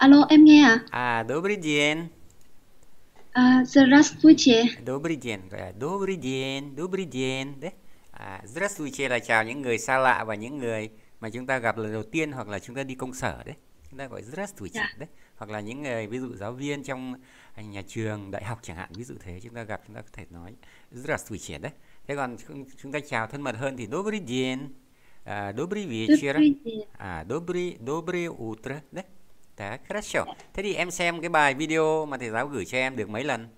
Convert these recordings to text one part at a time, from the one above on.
Alo, em nghe à? А, добрый день. А, здравствуйте. Добрый день. Добрый день. Добрый день. Đấy. À, здравствуйте là chào những người xa lạ và những người mà chúng ta gặp lần đầu tiên hoặc là chúng ta đi công sở đấy. Chúng ta gọi здравствуйте yeah. Dạ. đấy. Hoặc là những người ví dụ giáo viên trong nhà trường, đại học chẳng hạn, ví dụ thế chúng ta gặp chúng ta có thể nói здравствуйте đấy. Thế còn chúng ta chào thân mật hơn thì добрый день. À, добрый вечер. Добрый день. À, добрый доброе утро đấy. Tá, хорошо. Thế thì em xem cái bài video mà thầy giáo gửi cho em được mấy lần?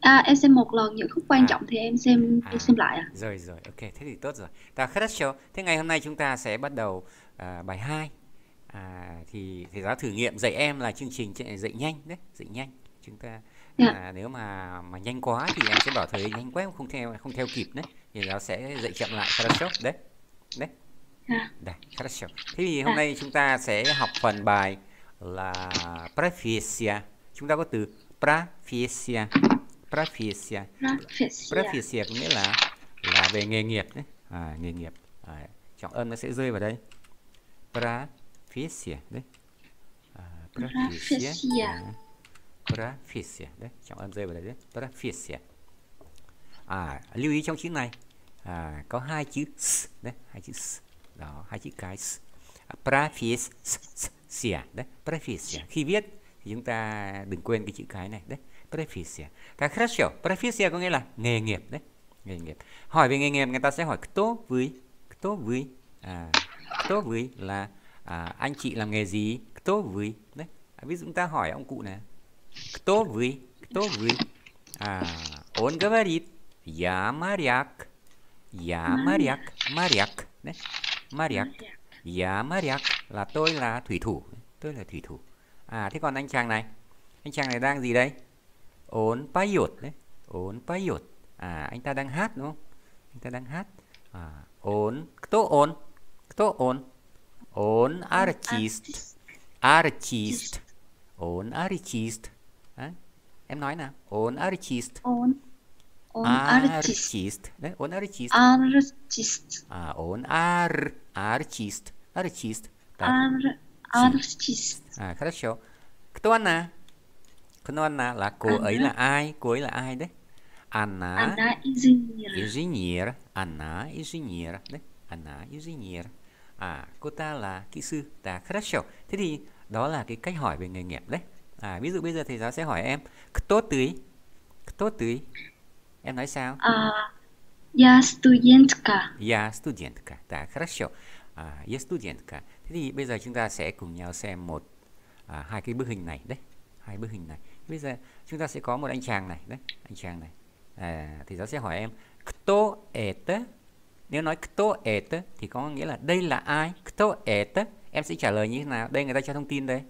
À, em xem một lần những khúc quan à. trọng thì em xem à. em xem lại à. Rồi rồi, ok, thế thì tốt rồi. Tá, хорошо. Thế ngày hôm nay chúng ta sẽ bắt đầu à, bài 2. À, thì thầy giáo thử nghiệm dạy em là chương trình dạy nhanh đấy, dạy nhanh. Chúng ta dạ. à, nếu mà mà nhanh quá thì em sẽ bảo thầy nhanh quá em không theo không theo kịp đấy. Thì giáo sẽ dạy chậm lại, хорошо. Đấy. Đấy. Đây, хорошо. Thế thì hôm à. nay chúng ta sẽ học phần bài là profesia. Chúng ta có từ profesia. Profesia. Profesia có nghĩa là là về nghề nghiệp đấy. À, nghề nghiệp. À, trọng âm nó sẽ rơi vào đây. Profesia đấy. À, profesia. À, đấy. Trọng âm rơi vào đây đấy. Profesia. À, lưu ý trong chữ này à, có hai chữ s đấy, hai chữ s đó hai chữ cái à, prefixia đấy prefixia khi viết thì chúng ta đừng quên cái chữ cái này đấy prefixia ta хорошо prefixia có nghĩa là nghề nghiệp đấy nghề nghiệp hỏi về nghề nghiệp người ta sẽ hỏi кто với кто với à, кто вы là à, anh chị làm nghề gì кто với đấy à, ví dụ chúng ta hỏi ông cụ này кто với кто với à, он говорит я моряк я моряк моряк đấy Mariak. Yeah, Mariak dạ, là tôi là thủy thủ. Tôi là thủy thủ. À, thế còn anh chàng này? Anh chàng này đang gì đây? Ốn payot đấy. Ốn payot. À, anh ta đang hát đúng không? Anh ta đang hát. À, ốn. Кто он? Кто он? Он artist, Артист. Он артист. À, em nói nào. Он artist. Он Un artist. Да? Он артист. Artist. А, он ar artist, artist. Ар... Artist. À, хорошо. Кто она? Кто она? Là cô Anna. ấy là ai? Cô ấy là ai đấy? Anna. Anna engineer. Engineer. Anna engineer Đấy. Anna engineer. À, cô ta là kỹ sư. Đã, хорошо. Thế thì đó là cái cách hỏi về nghề nghiệp đấy. À, ví dụ bây giờ thầy giáo sẽ hỏi em, кто ты? Кто ты? Em nói sao? Uh, я студентка. Я студентка. Так, хорошо. Uh, я студентка. Thế thì bây giờ chúng ta sẽ cùng nhau xem một à, hai cái bức hình này đấy, hai bức hình này. Bây giờ chúng ta sẽ có một anh chàng này đấy, anh chàng này. À, thì giáo sẽ hỏi em кто это. Nếu nói кто это thì có nghĩa là đây là ai? кто это. Em sẽ trả lời như thế nào? Đây người ta cho thông tin đây.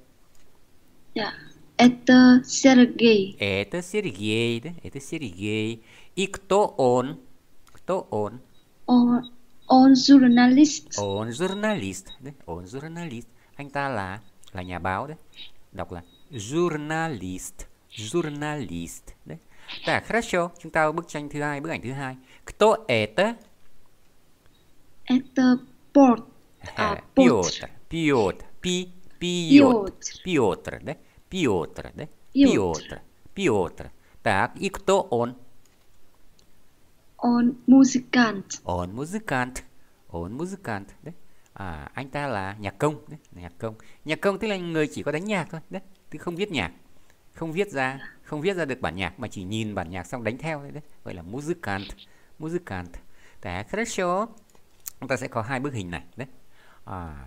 Dạ. Yeah. Это Сергей. Это Сергей, да? Это Сергей. И кто он? Кто он? Он, он журналист. Он журналист. Đấy, он журналист. Anh ta là là nhà báo đấy. Đọc là journalist. Journalist. Đấy. Так, хорошо. Chúng ta bức tranh thứ hai, bức ảnh thứ hai. Кто это? Это Пот. А, Петр. Петр. Пи, Петр. Петр, да? Петр, да? Петр. Петр. Так, и кто он? On musicant. On musicant. On musicant. Đấy. À, anh ta là nhạc công. Đấy. Nhạc công. Nhạc công tức là người chỉ có đánh nhạc thôi. Đấy. Tức không viết nhạc. Không viết ra, không viết ra được bản nhạc mà chỉ nhìn bản nhạc xong đánh theo đấy. đấy. Vậy là musicant. Musicant. Đấy, хорошо. Chúng ta sẽ có hai bức hình này. Đấy. À,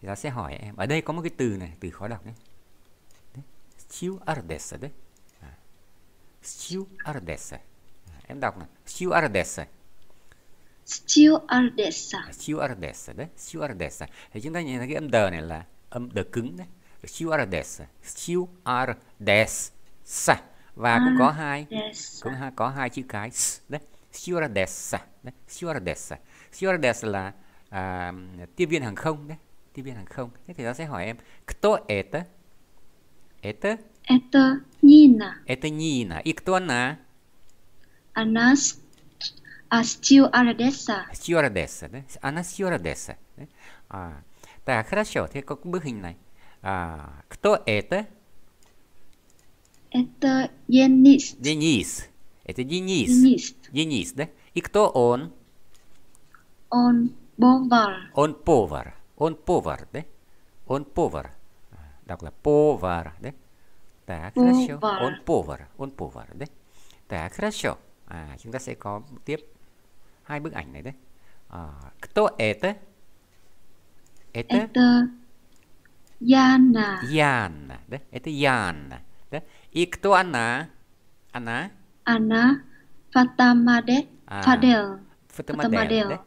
thì ta sẽ hỏi em. Ở đây có một cái từ này, từ khó đọc đấy. đấy. Still đấy. À. Still Em đọc này. Stewardess. Stewardess. Stewardess đấy. Stewardess. Thì chúng ta nhìn thấy cái âm đờ này là âm đờ cứng đấy. Stewardess. Stewardess. Và cũng có hai cũng ha có hai chữ cái đấy. Stewardess. Đấy. Stewardess. Stewardess là à, tiếp viên hàng không đấy. Tiếp viên hàng không. Thế thì nó sẽ hỏi em кто это? Это? Это Нина. Это Нина. И кто она? Она stewardessa. Stewardessa, да? Она stewardessa. Да? А, так, хорошо, ты как бы này. А, кто это? Это Денис. Денис. Это Денис. Денис. Денис, да? И кто он? Он повар. Он повар. Он повар, да? Он повар. Так, повар, да? Так, повар. хорошо. Он повар. Он повар, да? Так, хорошо. à, chúng ta sẽ có tiếp hai bức ảnh này đấy à, кто ete это это Яна Яна да это Яна да ana ana она она она Фатамаде à, Фадел Фатамадел đấy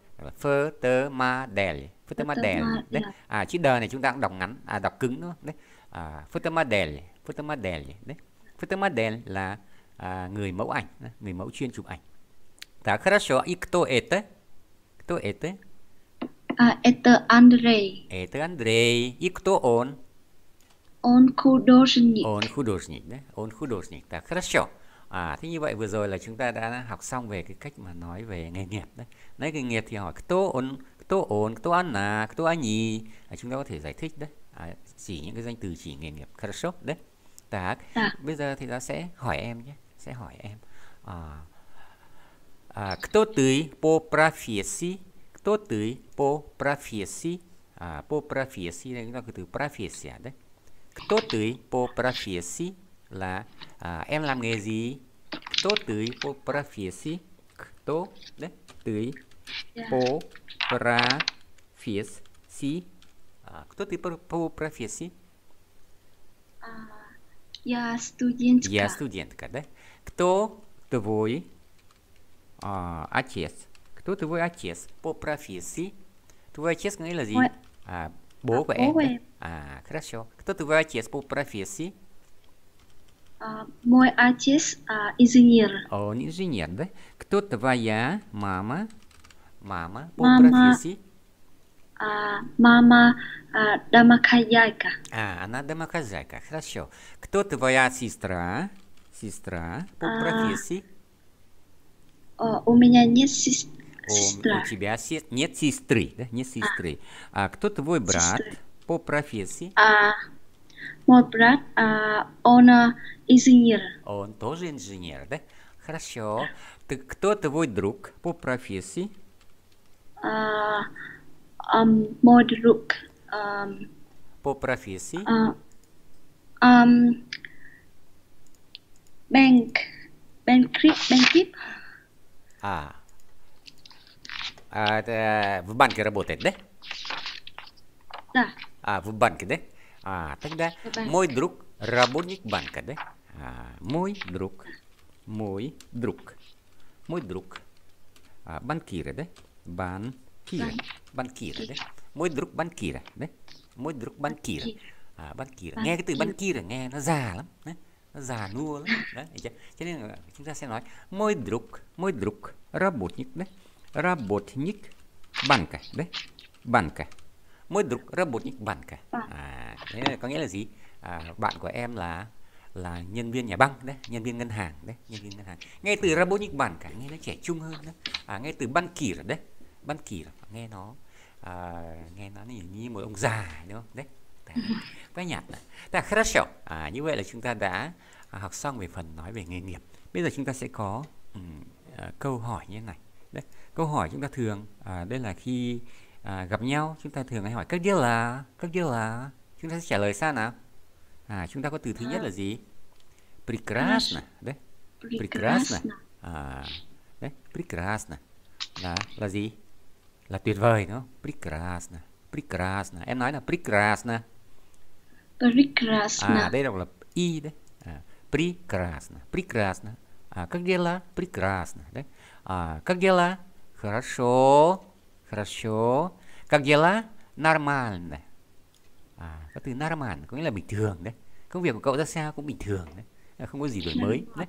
Фатамадел Фатамадel đấy à chữ đờ này chúng ta cũng đọc ngắn à đọc cứng nữa đấy à, Fatamadel Fatamadel đấy Fatamadel là à, người mẫu ảnh người mẫu chuyên chụp ảnh ta хорошо. И кто это? Кто ete А, ete andre Это Андрей. И кто on Он on Он художник, да? Он художник. Так, À, thế như vậy vừa rồi là chúng ta đã học xong về cái cách mà nói về nghề nghiệp đấy. Nói nghề nghiệp thì hỏi on, он, on, он, кто она, кто они. À, chúng ta có thể giải thích đấy. À, chỉ những cái danh từ chỉ nghề nghiệp. Хорошо, đấy. Так. Dạ. Bây giờ thì ta sẽ hỏi em nhé. sẽ hỏi em à, à, кто ты по профессии кто ты по профессии à, по профессии đây chúng ta có từ профессия đấy кто ты по профессии là à, em làm nghề gì кто ты по профессии кто đấy ты по профессии кто ты по профессии Я студентка. Я студентка, да? Кто твой а, отец? Кто твой отец по профессии? Твой отец, ну или gì? А, а, а, хорошо. Кто твой отец по профессии? А, мой отец а, инженер. А он инженер, да? Кто твоя мама? Мама по мама, профессии? А, мама а, домохозяйка. А, она домохозяйка, хорошо. Кто твоя сестра? Сестра по а, профессии? О, а, у меня нет сес... о, У тебя се... нет сестры, да? Нет а. сестры. А, а кто твой брат сестры. по профессии? А, мой брат, а, он а, инженер. Он тоже инженер, да? Хорошо. Ты кто твой друг по профессии? А, а, мой друг. А, по профессии? А, а, bank bankrupt bankrupt а, а в банке работает да да а в банке да а тогда мой друг работник банка да мой друг мой друг мой друг а, да банкир Бан. да мой друг банкира да мой друг банкира банкира. À, банкира. банкира nghe cái từ bankira nghe nó nó già nua lắm đấy chưa? cho nên là chúng ta sẽ nói мой друг мой друг работник đấy работник cả đấy банка мой друг работник банка à thế là có nghĩa là gì à, bạn của em là là nhân viên nhà băng đấy nhân viên ngân hàng đấy nhân viên ngân hàng nghe từ работник cả nghe nó trẻ trung hơn đấy à, ngay từ ban kỷ rồi đấy ban kỷ rồi nghe nó à, nghe nó như, như một ông già đúng không đấy Bé nhạt này. Ta хорошо. À, như vậy là chúng ta đã à, học xong về phần nói về nghề nghiệp. Bây giờ chúng ta sẽ có um, câu hỏi như thế này. Đấy, câu hỏi chúng ta thường à, đây là khi à, gặp nhau chúng ta thường hay hỏi các điều là các điều là chúng ta sẽ trả lời sao nào? À, chúng ta có từ thứ nhất là gì? Прекрасно. Đấy. Прекрасно. À, đấy, прекрасно. Là là gì? Là tuyệt vời đúng không? Прекрасно. Прекрасно. Em nói là прекрасно. Прекрасно. А, đây đọc là i đấy. À, прекрасно. Прекрасно. А, как дела? Прекрасно. Да? А, как дела? Хорошо. Хорошо. Как дела? Нормально. À, có từ normal có nghĩa là bình thường đấy. Công việc của cậu ra sao cũng bình thường đấy. À, không có gì đổi mới đấy.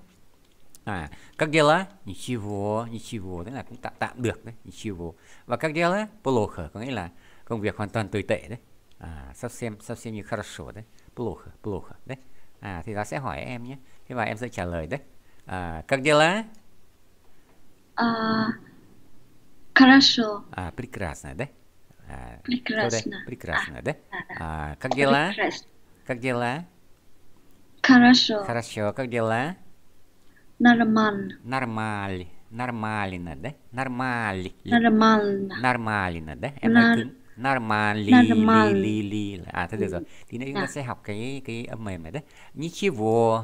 À, как дела? Ничего, ничего, tức là cũng tạm tạm được đấy, ничего. Và как дела? Плохо có nghĩa là công việc hoàn toàn tồi tệ đấy. à, а, совсем совсем нехорошо, да? Плохо, плохо, да? À, thì ta sẽ hỏi em nhé. Thế và em sẽ trả lời đấy. À, как дела? А, хорошо. А, прекрасно, да? А, прекрасно. Да? Прекрасно, а, да? да, да. как дела? Прекрасно. Как дела? Хорошо. Хорошо, как дела? Нормально. Нормаль. Нормально, да? Нормаль. Нормально. Нормально, да? Em Нар... nói Normally, Normal. li, li, li. À, thế được rồi. Thì nãy chúng ta à. sẽ học cái cái âm mềm này đấy. Ничего.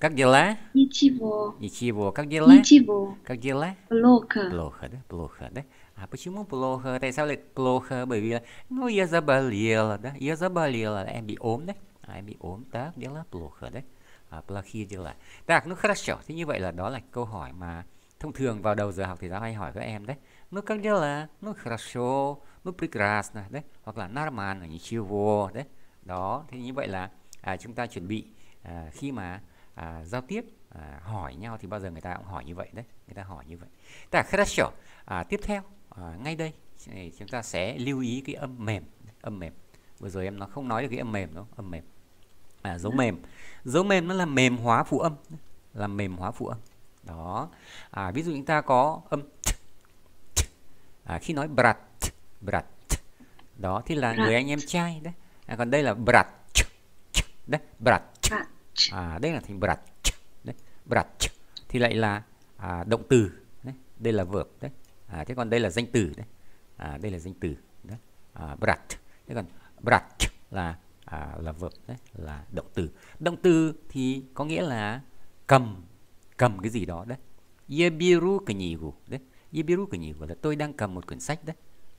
Как дела? Ничего. Ничего. Как дела? Ничего. Как дела? Плохо. Плохо, да? Плохо, да? А почему плохо? Tại sao lại плохо? Bởi vì ну, я заболела, да? Я заболела. Em bị ốm đấy. À, em bị ốm. Так, дела плохо, đấy. À, плохие дела. Так, ну, хорошо. Thế như vậy là đó là câu hỏi mà thông thường vào đầu giờ học thì giáo hay hỏi các em đấy. Ну, как дела? Ну, хорошо мы прекрасно đấy hoặc là ở нормально ничего đấy đó thế như vậy là à, chúng ta chuẩn bị à, khi mà à, giao tiếp à, hỏi nhau thì bao giờ người ta cũng hỏi như vậy đấy người ta hỏi như vậy так хорошо à, tiếp theo à, ngay đây chúng ta sẽ lưu ý cái âm mềm âm mềm vừa rồi em nó không nói được cái âm mềm đâu âm mềm à, dấu mềm dấu mềm nó là mềm hóa phụ âm là mềm hóa phụ âm đó à, ví dụ chúng ta có âm à, khi nói brat brat đó thì là brat. người anh em trai đấy à, còn đây là brat đấy brat à đây là thành brat đấy brat thì lại là à, động từ đấy đây là verb đấy à, thế còn đây là danh từ đấy à, đây là danh từ đấy à, brat thế còn brat là à, là verb đấy là động từ động từ thì có nghĩa là cầm cầm cái gì đó đấy yebiru kanyigu đấy yebiru kanyigu là tôi đang cầm một quyển sách đấy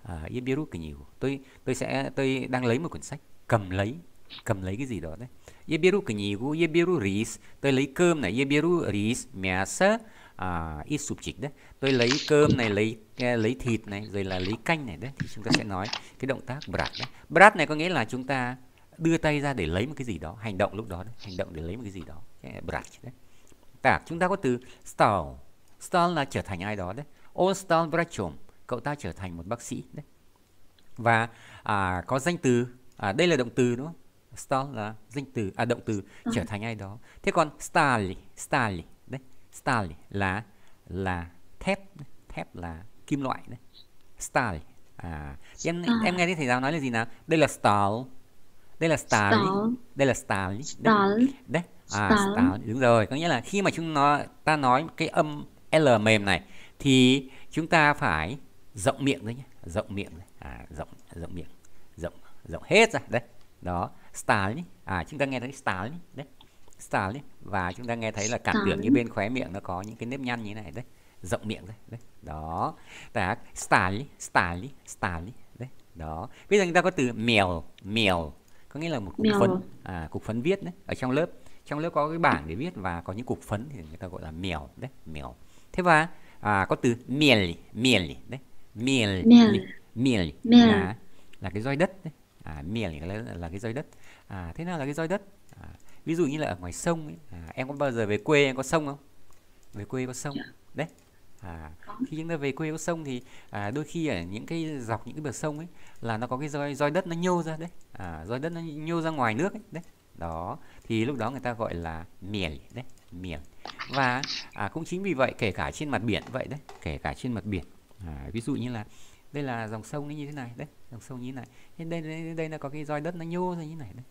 à, Ibirut nhiều tôi tôi sẽ tôi đang lấy một quyển sách cầm lấy cầm lấy cái gì đó đấy Yebiru knigu, Yebiru ris, tôi lấy cơm này, Yebiru ris, мясо, à, ít sụp chịch đấy. Tôi lấy cơm này, lấy lấy thịt này, rồi là lấy canh này đấy. Thì chúng ta sẽ nói cái động tác brat đấy. Brat này có nghĩa là chúng ta đưa tay ra để lấy một cái gì đó, hành động lúc đó đấy, hành động để lấy một cái gì đó. Brat đấy. Tạc, chúng ta có từ stall. Stall là trở thành ai đó đấy. All stall brachom cậu ta trở thành một bác sĩ đấy và à, có danh từ à, đây là động từ đúng không star là danh từ à động từ ừ. trở thành ai đó thế còn style style đấy style là là thép thép là kim loại đấy style à em à. em nghe thấy thầy giáo nói là gì nào đây là style đây là style, đây là style, đấy, đấy. À, style. style đúng rồi có nghĩa là khi mà chúng nó ta nói cái âm l mềm này thì chúng ta phải rộng miệng đấy nhé rộng miệng đấy. à rộng rộng miệng rộng rộng hết ra đấy đó star ấy. à chúng ta nghe thấy star ấy. đấy star ấy. và chúng ta nghe thấy là cảm tưởng như bên khóe miệng nó có những cái nếp nhăn như này đấy rộng miệng đấy, đấy. đó ta style style style đấy đó bây giờ chúng ta có từ mèo mèo có nghĩa là một cục mèo. phấn à, cục phấn viết đấy ở trong lớp trong lớp có cái bảng để viết và có những cục phấn thì người ta gọi là mèo đấy mèo thế và à, có từ miel miel đấy meal meal Là, là cái roi đất đấy. À, meal là, là cái roi đất à, thế nào là cái roi đất à, ví dụ như là ở ngoài sông ấy, à, em có bao giờ về quê em có sông không về quê có sông dạ. đấy à, khi chúng ta về quê có sông thì à, đôi khi ở những cái dọc những cái bờ sông ấy là nó có cái roi roi đất nó nhô ra đấy à, roi đất nó nhô ra ngoài nước ấy, đấy đó thì lúc đó người ta gọi là miền đấy miền và à, cũng chính vì vậy kể cả trên mặt biển vậy đấy kể cả trên mặt biển à, ví dụ như là đây là dòng sông nó như thế này đấy dòng sông như thế này thế đây đây, đây là có cái roi đất nó nhô ra như thế này đấy.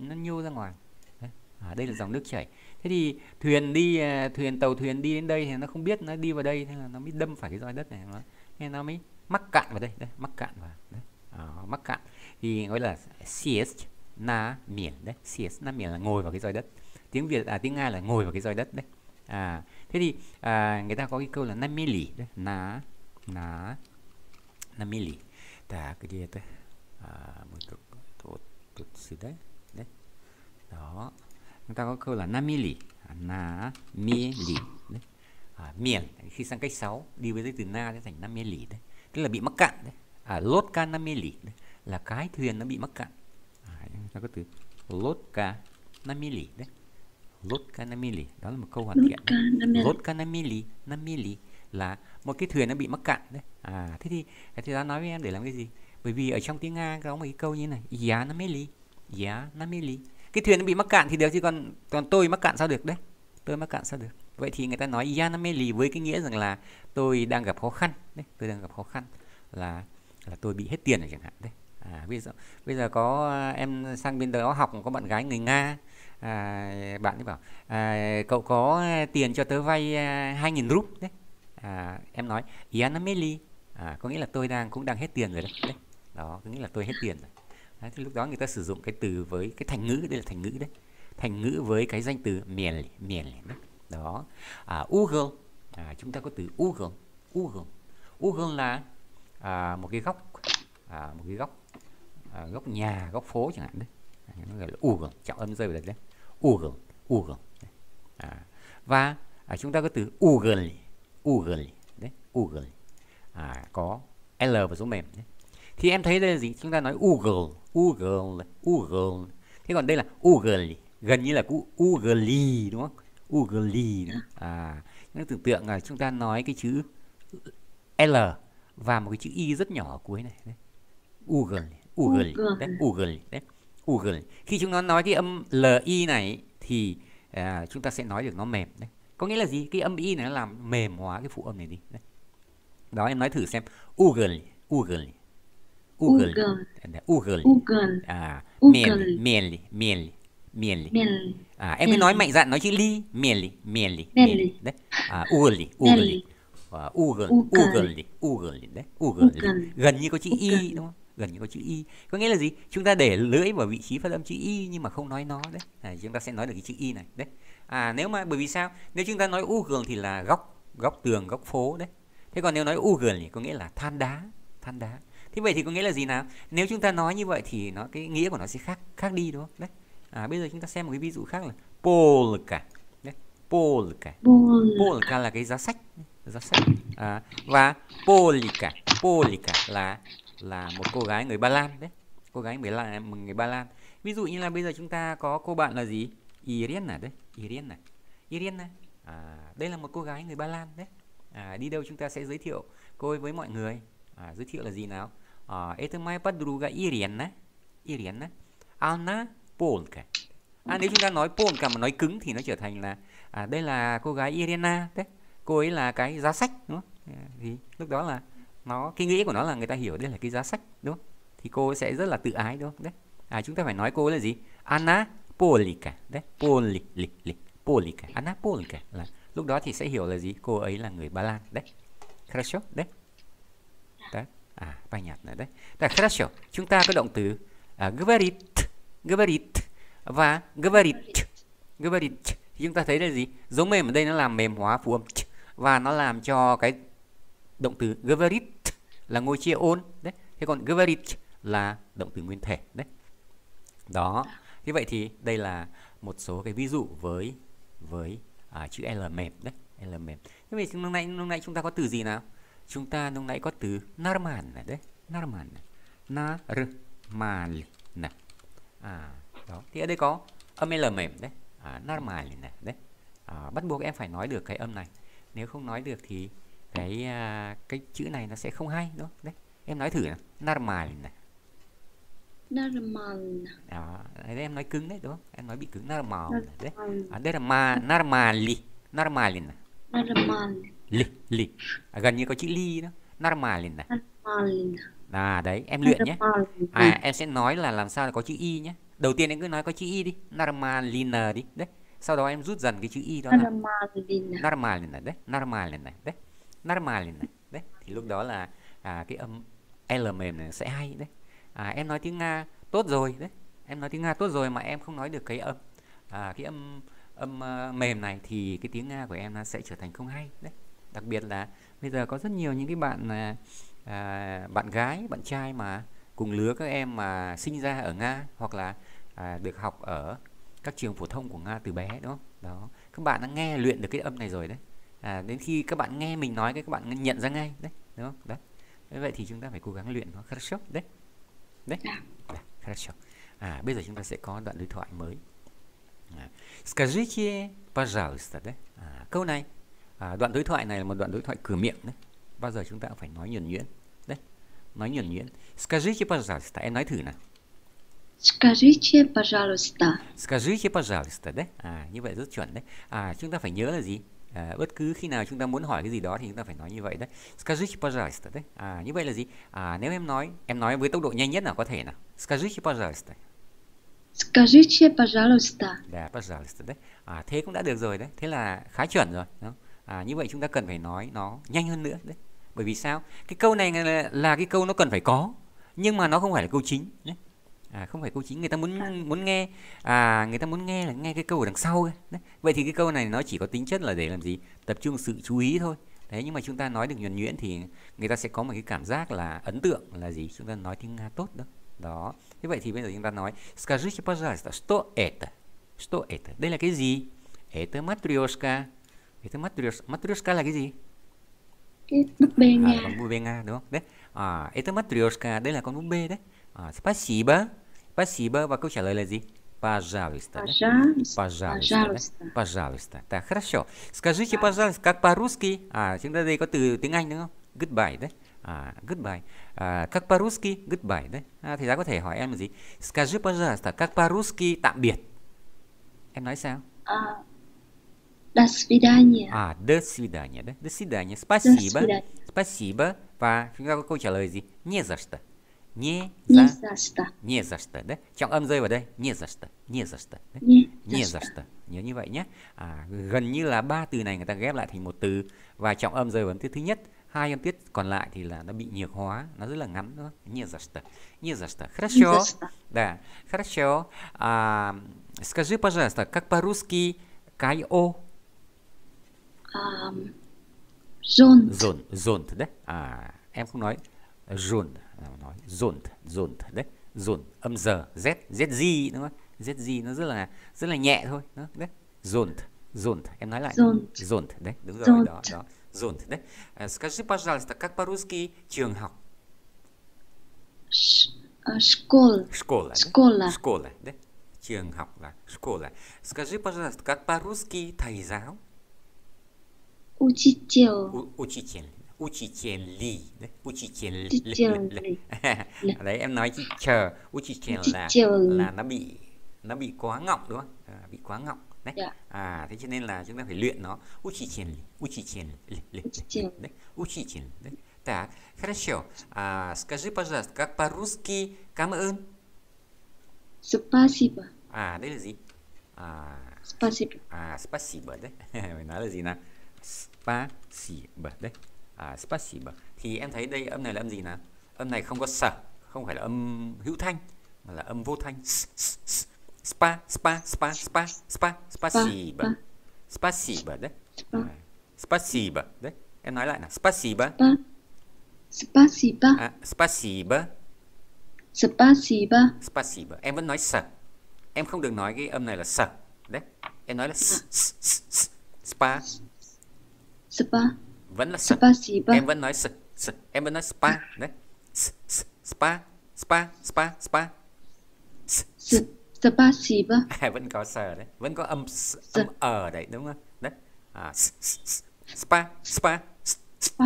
nó nhô ra ngoài đấy. À, đây là dòng nước chảy thế thì thuyền đi à, thuyền tàu thuyền đi đến đây thì nó không biết nó đi vào đây thế là nó mới đâm phải cái roi đất này nó nên nó mới mắc cạn vào đây đấy mắc cạn vào đấy à, mắc cạn thì gọi là siest na miền đấy siest na miền là ngồi vào cái roi đất tiếng việt à tiếng nga là ngồi vào cái roi đất đấy à thế thì à, người ta có cái câu là nam mê lì đấy na на, на мели. Так, где это? À, мы тут, тут, тут сюда, да? Đó. Chúng ta có câu là 50 lì, na mi à, Đấy. À, khi sang cách 6 đi với dây từ na sẽ thành 50 lì đấy. Tức là bị mắc cạn đấy. À lốt ca 50 lì đấy. là cái thuyền nó bị mắc cạn. À, chúng ta có từ lốt ca 50 lì đấy. Lốt ca 50 lì, đó là một câu hoàn thiện. Lốt ca 50 lì, 50 lì là một cái thuyền nó bị mắc cạn đấy à thế thì thế ta nói với em để làm cái gì bởi vì ở trong tiếng nga có một cái câu như này giá nó mới lý giá nó mới lý cái thuyền nó bị mắc cạn thì được chứ còn còn tôi mắc cạn sao được đấy tôi mắc cạn sao được vậy thì người ta nói giá nó mới lý với cái nghĩa rằng là tôi đang gặp khó khăn đấy tôi đang gặp khó khăn là là tôi bị hết tiền rồi chẳng hạn đấy à, bây giờ bây giờ có à, em sang bên đó học có bạn gái người nga à, bạn ấy bảo à, cậu có tiền cho tớ vay 2.000 à, rúp đấy à, em nói Yanameli à, có nghĩa là tôi đang cũng đang hết tiền rồi đấy, đấy. đó có nghĩa là tôi hết tiền rồi đấy, thì lúc đó người ta sử dụng cái từ với cái thành ngữ đây là thành ngữ đấy thành ngữ với cái danh từ miền miền đó, đó. À, Google à, chúng ta có từ Google Google Google là à, một cái góc à, một cái góc à, góc nhà góc phố chẳng hạn đấy à, nó gọi là Google trọng âm rơi vào đấy đấy Google Google à, và à, chúng ta có từ Google Google đấy Google à, có L và dấu mềm đấy. thì em thấy đây là gì chúng ta nói Google Google Google thế còn đây là Google gần như là cú Google đúng không Google à nó tưởng tượng là chúng ta nói cái chữ L và một cái chữ y rất nhỏ ở cuối này đấy. Google Google đấy Google đấy Google khi chúng nó nói cái âm li này thì à, chúng ta sẽ nói được nó mềm đấy có nghĩa là gì cái âm y này nó làm mềm hóa cái phụ âm này đi đấy. đó em nói thử xem Google Google Google Google à miền mềm mềm mềm à em mới nói mạnh dạn nói chữ ly miền miền miền đấy à Google Google Google Google Google đấy Google gần như có chữ y đúng không gần như có chữ y có nghĩa là gì chúng ta để lưỡi vào vị trí phát âm chữ y nhưng mà không nói nó đấy à, chúng ta sẽ nói được cái chữ y này đấy à nếu mà bởi vì sao nếu chúng ta nói u gường thì là góc góc tường góc phố đấy thế còn nếu nói u gường thì có nghĩa là than đá than đá thế vậy thì có nghĩa là gì nào nếu chúng ta nói như vậy thì nó cái nghĩa của nó sẽ khác khác đi đúng không đấy à, bây giờ chúng ta xem một cái ví dụ khác là polka đấy polka polka là cái giá sách giá sách à, và polika polika là là một cô gái người ba lan đấy cô gái người, la, người ba lan ví dụ như là bây giờ chúng ta có cô bạn là gì Irena à, đấy Irena à. Irena à, à, đây là một cô gái người Ba Lan đấy à, đi đâu chúng ta sẽ giới thiệu cô ấy với mọi người à, giới thiệu là gì nào à, это моя подруга Irena Irena она polka à, nếu chúng ta nói polka mà nói cứng thì nó trở thành là à, đây là cô gái Irena đấy cô ấy là cái giá sách đúng không thì lúc đó là nó cái nghĩa của nó là người ta hiểu đây là cái giá sách đúng không thì cô sẽ rất là tự ái đúng không đấy à chúng ta phải nói cô ấy là gì Anna Polica, đấy, Poli, li, li, Polica, Anna à, Polica là lúc đó thì sẽ hiểu là gì? Cô ấy là người Ba Lan, đấy. Хорошо, đấy. Đấy. À, bài nhạc này đấy. Так, хорошо. Chúng ta có động từ à, говорит, говорит và говорит. Говорит thì chúng ta thấy là gì? Dấu mềm ở đây nó làm mềm hóa phụ âm và nó làm cho cái động từ говорит là ngôi chia ôn đấy. Thế còn говорит là động từ nguyên thể đấy. Đó, như vậy thì đây là một số cái ví dụ với với à, chữ L mềm đấy, L mềm. Như vậy lúc nãy lúc nãy chúng ta có từ gì nào? Chúng ta lúc nãy có từ normal này đấy, normal. Normal này. À đó. Thì ở đây có âm L mềm đấy, à, normal này đấy. À, bắt buộc em phải nói được cái âm này. Nếu không nói được thì cái à, cái chữ này nó sẽ không hay đúng không? Đấy, em nói thử nào. Normal này. Normal. À, đấy, em nói cứng đấy đúng không? Em nói bị cứng normal. Đấy. À, đây là mà normally, normally nè. Normal. Li, li. À, gần như có chữ li đó. Normally nè. Normal. À đấy, em luyện nhé. À em sẽ nói là làm sao là có chữ y nhé. Đầu tiên em cứ nói có chữ y đi, normalina đi. Đấy. Sau đó em rút dần cái chữ y đó là normal này đấy, normal này đấy. Normal này đấy. Thì lúc đó là à, cái âm L mềm này sẽ hay đấy à, em nói tiếng nga tốt rồi đấy em nói tiếng nga tốt rồi mà em không nói được cái âm à, cái âm âm uh, mềm này thì cái tiếng nga của em nó sẽ trở thành không hay đấy đặc biệt là bây giờ có rất nhiều những cái bạn à, à, bạn gái bạn trai mà cùng lứa các em mà sinh ra ở nga hoặc là à, được học ở các trường phổ thông của nga từ bé đúng không đó các bạn đã nghe luyện được cái âm này rồi đấy à, đến khi các bạn nghe mình nói cái các bạn nhận ra ngay đấy đúng không đấy vậy thì chúng ta phải cố gắng luyện nó khắc sốc đấy 네? 네, dạ. dạ, хорошо. À, bây giờ chúng ta sẽ có đoạn đối thoại mới. À, Скажите, пожалуйста, đấy. À, câu này, à, đoạn đối thoại này là một đoạn đối thoại cửa miệng đấy. Bao giờ chúng ta cũng phải nói nhuần nhuyễn. Đấy, nói nhuần nhuyễn. Скажите, пожалуйста, em nói thử nào. Скажите, пожалуйста. Скажите, пожалуйста, đấy. À, như vậy rất chuẩn đấy. À, chúng ta phải nhớ là gì? à, bất cứ khi nào chúng ta muốn hỏi cái gì đó thì chúng ta phải nói như vậy đấy скажите пожалуйста đấy à, như vậy là gì à, nếu em nói em nói với tốc độ nhanh nhất nào có thể nào скажите пожалуйста скажите пожалуйста да dạ, пожалуйста đấy à, thế cũng đã được rồi đấy thế là khá chuẩn rồi đúng không? À, như vậy chúng ta cần phải nói nó nhanh hơn nữa đấy bởi vì sao cái câu này là, là cái câu nó cần phải có nhưng mà nó không phải là câu chính đấy à, không phải câu chính người ta muốn à. muốn nghe à người ta muốn nghe là nghe cái câu ở đằng sau Đấy. vậy thì cái câu này nó chỉ có tính chất là để làm gì tập trung sự chú ý thôi thế nhưng mà chúng ta nói được nhuần nhuyễn thì người ta sẽ có một cái cảm giác là ấn tượng là gì chúng ta nói tiếng nga tốt đó đó thế vậy thì bây giờ chúng ta nói скажите пожалуйста что это что это đây là cái gì это матрешка это матрешка матрешка là cái gì búp bê à, nga à, búp bê nga đúng không đấy à это матрешка đây là con búp bê đấy А, спасибо. Спасибо. Вакуча лелези. Пожалуйста. Пожалуйста. Да? Пожалуйста. Пожалуйста. Да? пожалуйста. Так, хорошо. Скажите, да. пожалуйста, как по-русски? А, chúng ta đây có từ tiếng Goodbye да, À, а, goodbye. À, а, как по-русски goodbye да. À, thì ta có thể hỏi em Скажи, пожалуйста, как по-русски tạm biệt? Эм, nói sao? до свидания. À, а, до свидания, да? До свидания. Спасибо. До свидания. Спасибо. Và chúng ta có Не за что. Не за... не за что. Не за что, да? Trọng âm rơi vào đây. Не за что. Не за что. Да? Не, не за что. Nhớ như vậy nhé. À, gần như là ba từ này người ta ghép lại thành một từ và trọng âm rơi vào âm tiết thứ nhất. Hai âm tiết còn lại thì là nó bị nhược hóa, nó rất là ngắn đúng không? Не за что. Не за что. Хорошо. Не за что. Да. Хорошо. А, скажи, пожалуйста, как по-русски cái ô? Um, зонт. Зонт, зонт, да? À, em không nói. Зонт. nói dồn dồn đấy dồn âm giờ z z gì đúng không z gì nó rất là rất là nhẹ thôi đó, đấy dồn dồn em nói lại dồn đấy đúng rồi Zont. đó đó dồn đấy скажи пожалуйста как по-русски trường học школа школа школа школа đấy trường học là школа скажи пожалуйста как по-русски thầy giáo учитель U- учитель Uchi chen Li đấy chen Li đấy em nói chị chờ uchi chen là là nó bị nó bị quá ngọng đúng không à, bị quá ngọng đấy dạ. à thế cho nên là chúng ta phải luyện nó Uchi uchi chen li, chen li, đấy Uchi chen đấy Так, хорошо. А, à, скажи, пожалуйста, как по-русски камын? Спасибо. А, à, là gì? À, спасибо. À, спасибо, да? Nói là gì nào? спасибо, đấy à, спасибо thì em thấy đây âm này là âm gì nào âm này không có sở không phải là âm hữu thanh mà là âm vô thanh spa spa spa spa spa спасибо спасибо đấy спасибо à, đấy em nói lại là спасибо спасибо à, спасибо spasiba spasiba em vẫn nói sở em không được nói cái âm này là sở đấy em nói là spa spa vẫn là spa, spa. em vẫn nói s, s em vẫn nói spa đấy s, s, spa spa spa spa s, s, spa spa à, vẫn có sờ đấy vẫn có âm s, âm ở đấy đúng không đấy à, s, s, spa spa spa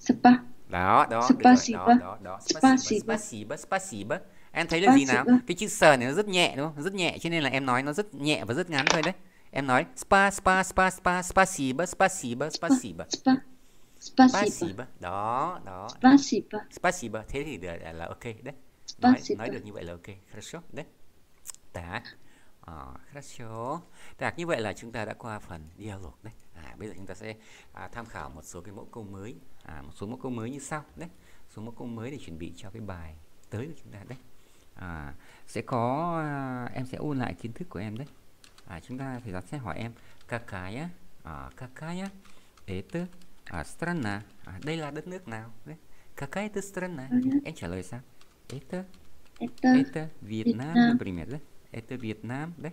spa đó đó spa, spa. đó đó đó spa spa spa spa spa em thấy là gì nào cái chữ sờ này nó rất nhẹ đúng không rất nhẹ cho nên là em nói nó rất nhẹ và rất ngắn thôi đấy em nói spa spa spa spa spa spa spa spa spa spa spa spa Spasiba. Đó, đó. Spasiba. Spasiba. Thế thì được là ok đấy. Nói, nói được như vậy là ok. Хорошо. Đấy. Так. À, хорошо. Так, như vậy là chúng ta đã qua phần dialog đấy. À, bây giờ chúng ta sẽ à, tham khảo một số cái mẫu câu mới, à, một số mẫu câu mới như sau đấy. Số mẫu câu mới để chuẩn bị cho cái bài tới của chúng ta đấy. À, sẽ có à, em sẽ ôn lại kiến thức của em đấy. À, chúng ta phải đặt sẽ hỏi em các cái á, à, các cái á, tế tứ à, а, страна à, đây là đất nước nào какая это страна em trả lời sao это это, это Вьетнам, Вьетнам, например, да? Это Вьетнам, да?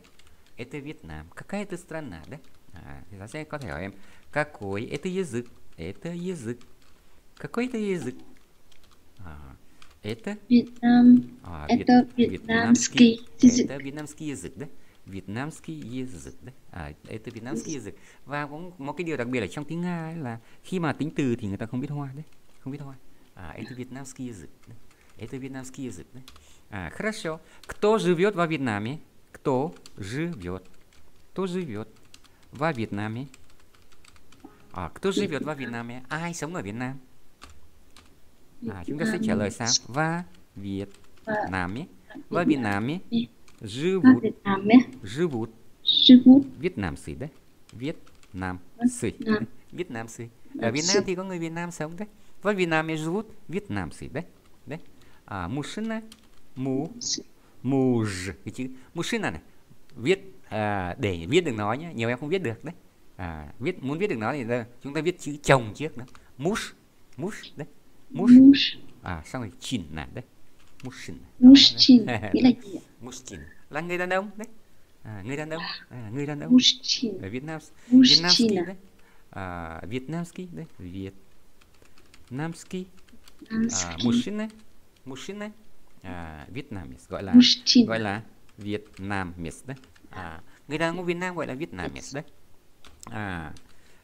Это Вьетнам. Какая это страна, да? À, а, сейчас, ta sẽ có Какой это язык? Это язык. Какой это язык? À, а, это Вьетнам. À, Вьет... Это вьетнамский. Это вьетнамский язык, да? Vietnamski языk đấy à, từ Vietnamski языk và cũng một cái điều đặc biệt ở trong tiếng Nga ấy là khi mà tính từ thì người ta không biết hoa đấy không biết hoa à, это Vietnamski язык đấy. это Vietnamski язык đấy а, хорошо кто живет во Вьетнаме кто живет кто живет во Вьетнаме à, кто живет во Вьетнаме ai sống ở Việt Nam à, chúng ta sẽ trả lời sao va Việt Nam во Việt Nam Rư vụt. Việt Nam ấy. Rư vụt. Rư vụt. Việt Nam xỉ đấy. Việt Nam xỉ. Việt Nam xỉ. Ở Việt Nam thì có người Việt Nam sống đấy. Với Việt Nam ấy rư vụt. Việt Nam xỉ đấy. Đấy. À, мужчина. Му. Муж. Cái chữ мужчина này. này, Viết à, để viết được nó nhé. Nhiều em không viết được đấy. À, viết muốn viết được nó thì đây, chúng ta viết chữ chồng trước đó, mus, mus đấy. mus, À, xong rồi chin là đấy. Mushin. Mushin. Nghĩa là gì ạ? Mushkin là người đàn ông đấy à, người đàn ông à, người đàn ông Mushkin. ở Việt Nam Việt Namski đấy à, Việt Namski đấy Việt Namski à, Mushkin Mushkin à, Việt Nam gọi là Mushkin. gọi là Việt Nam đấy à, người đàn ông Việt Nam gọi là Việt Nam đấy à,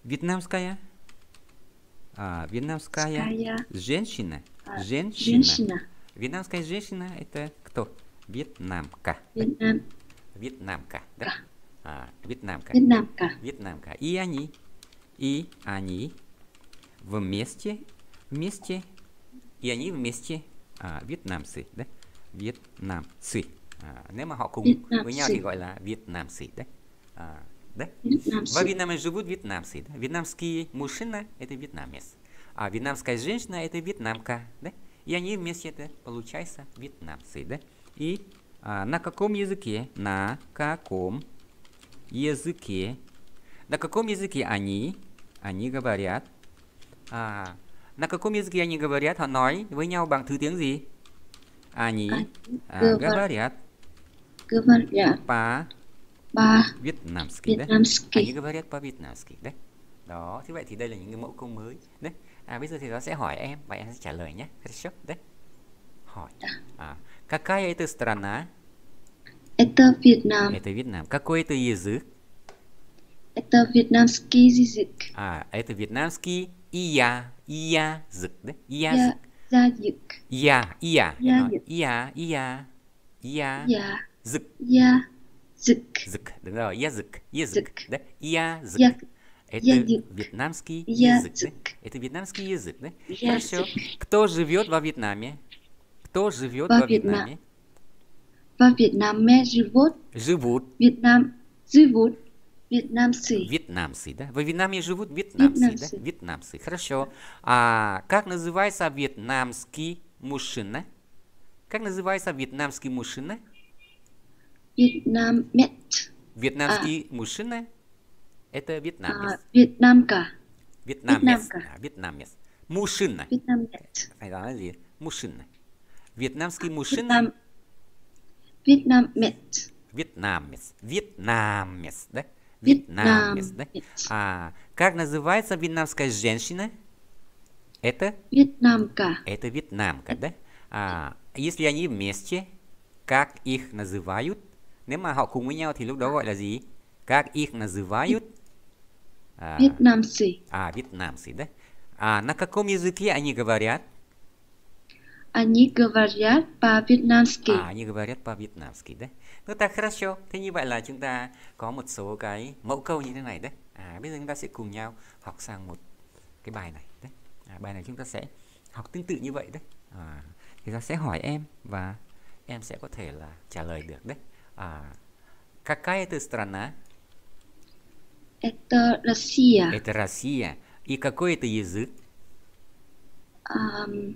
Вьетнамская а, вьетнамская женщина. женщина. Женщина. Вьетнамская женщина это кто? Вьетнамка. Вьетнам. Вьетнамка, да? А, вьетнамка. Вьетнамка. Вьетнамка. И они, и они вместе, вместе, и они вместе а, вьетнамцы, да? Вьетнамцы. À, nếu mà họ cùng Vietnam với Да? thì а, Во Вьетнаме живут вьетнамцы. Да? Вьетнамский мужчина – это вьетнамец. А вьетнамская женщина – это вьетнамка. Да? И они вместе это получается вьетнамцы. Да? И а, на каком языке? На каком языке? На каком языке они? Они говорят. À, на каком языке они говорят? Họ nói với nhau bằng thứ tiếng gì? Они à, говорят. Говорят. По ba Vietnamski đấy. Anh ấy говорят по Vietnamski đấy. Đó, thế vậy thì đây là những cái mẫu câu mới đấy. À bây giờ thì nó sẽ hỏi em và em sẽ trả lời nhé. Хорошо, đấy. Hỏi. Dạ. À Какая это страна? Это Вьетнам. Это Вьетнам. Какой это язык? Это вьетнамский язык. А, это вьетнамский и я, и я, язык, да? И я, язык. Я, и я, я, я, я, я, язык. Я, язык. Язык, да, язык, язык, да? Я, язык. Это язык. вьетнамский язык, язык. Да? Это вьетнамский язык, да? Язык. Хорошо. Кто живет во Вьетнаме? Кто живет во, Вьетнаме? Во Вьетнаме живут. Живут. Вьетнам живут вьетнамцы. Вьетнамцы, да? Во Вьетнаме живут вьетнамцы, вьетнамцы. да? Вьетнамцы. Хорошо. А как называется вьетнамский мужчина? Как называется вьетнамский мужчина? Вьетнамец. Вьетнамский а, мужчина – это вьетнамец. А, вьетнамка. Вьетнамец. Вьетнамка. вьетнамец. Мужчина. Вьетнамец. Э, мужчина. Вьетнамский мужчина... Вьетнамец. Вьетнамец. Вьетнамец, да? Вьетнамец, да? А как называется вьетнамская женщина? Это? Вьетнамка. Это вьетнамка, да? А если они вместе, как их называют? Nếu mà họ cùng với nhau thì lúc đó gọi là gì? Как их называют? А, вьетнамцы. А, вьетнамцы, да? А на каком языке они говорят? Они говорят по-вьетнамски. À, они говорят по-вьетнамски, да? Ну так, хорошо. Thế như vậy là chúng ta có một số cái mẫu câu như thế này đấy. À, bây giờ chúng ta sẽ cùng nhau học sang một cái bài này đấy. À, bài này chúng ta sẽ học tương tự như vậy đấy. À, thì ta sẽ hỏi em và em sẽ có thể là trả lời được đấy. À, какая ты страна? Это Россия. Это Россия. И какой это язык? Um,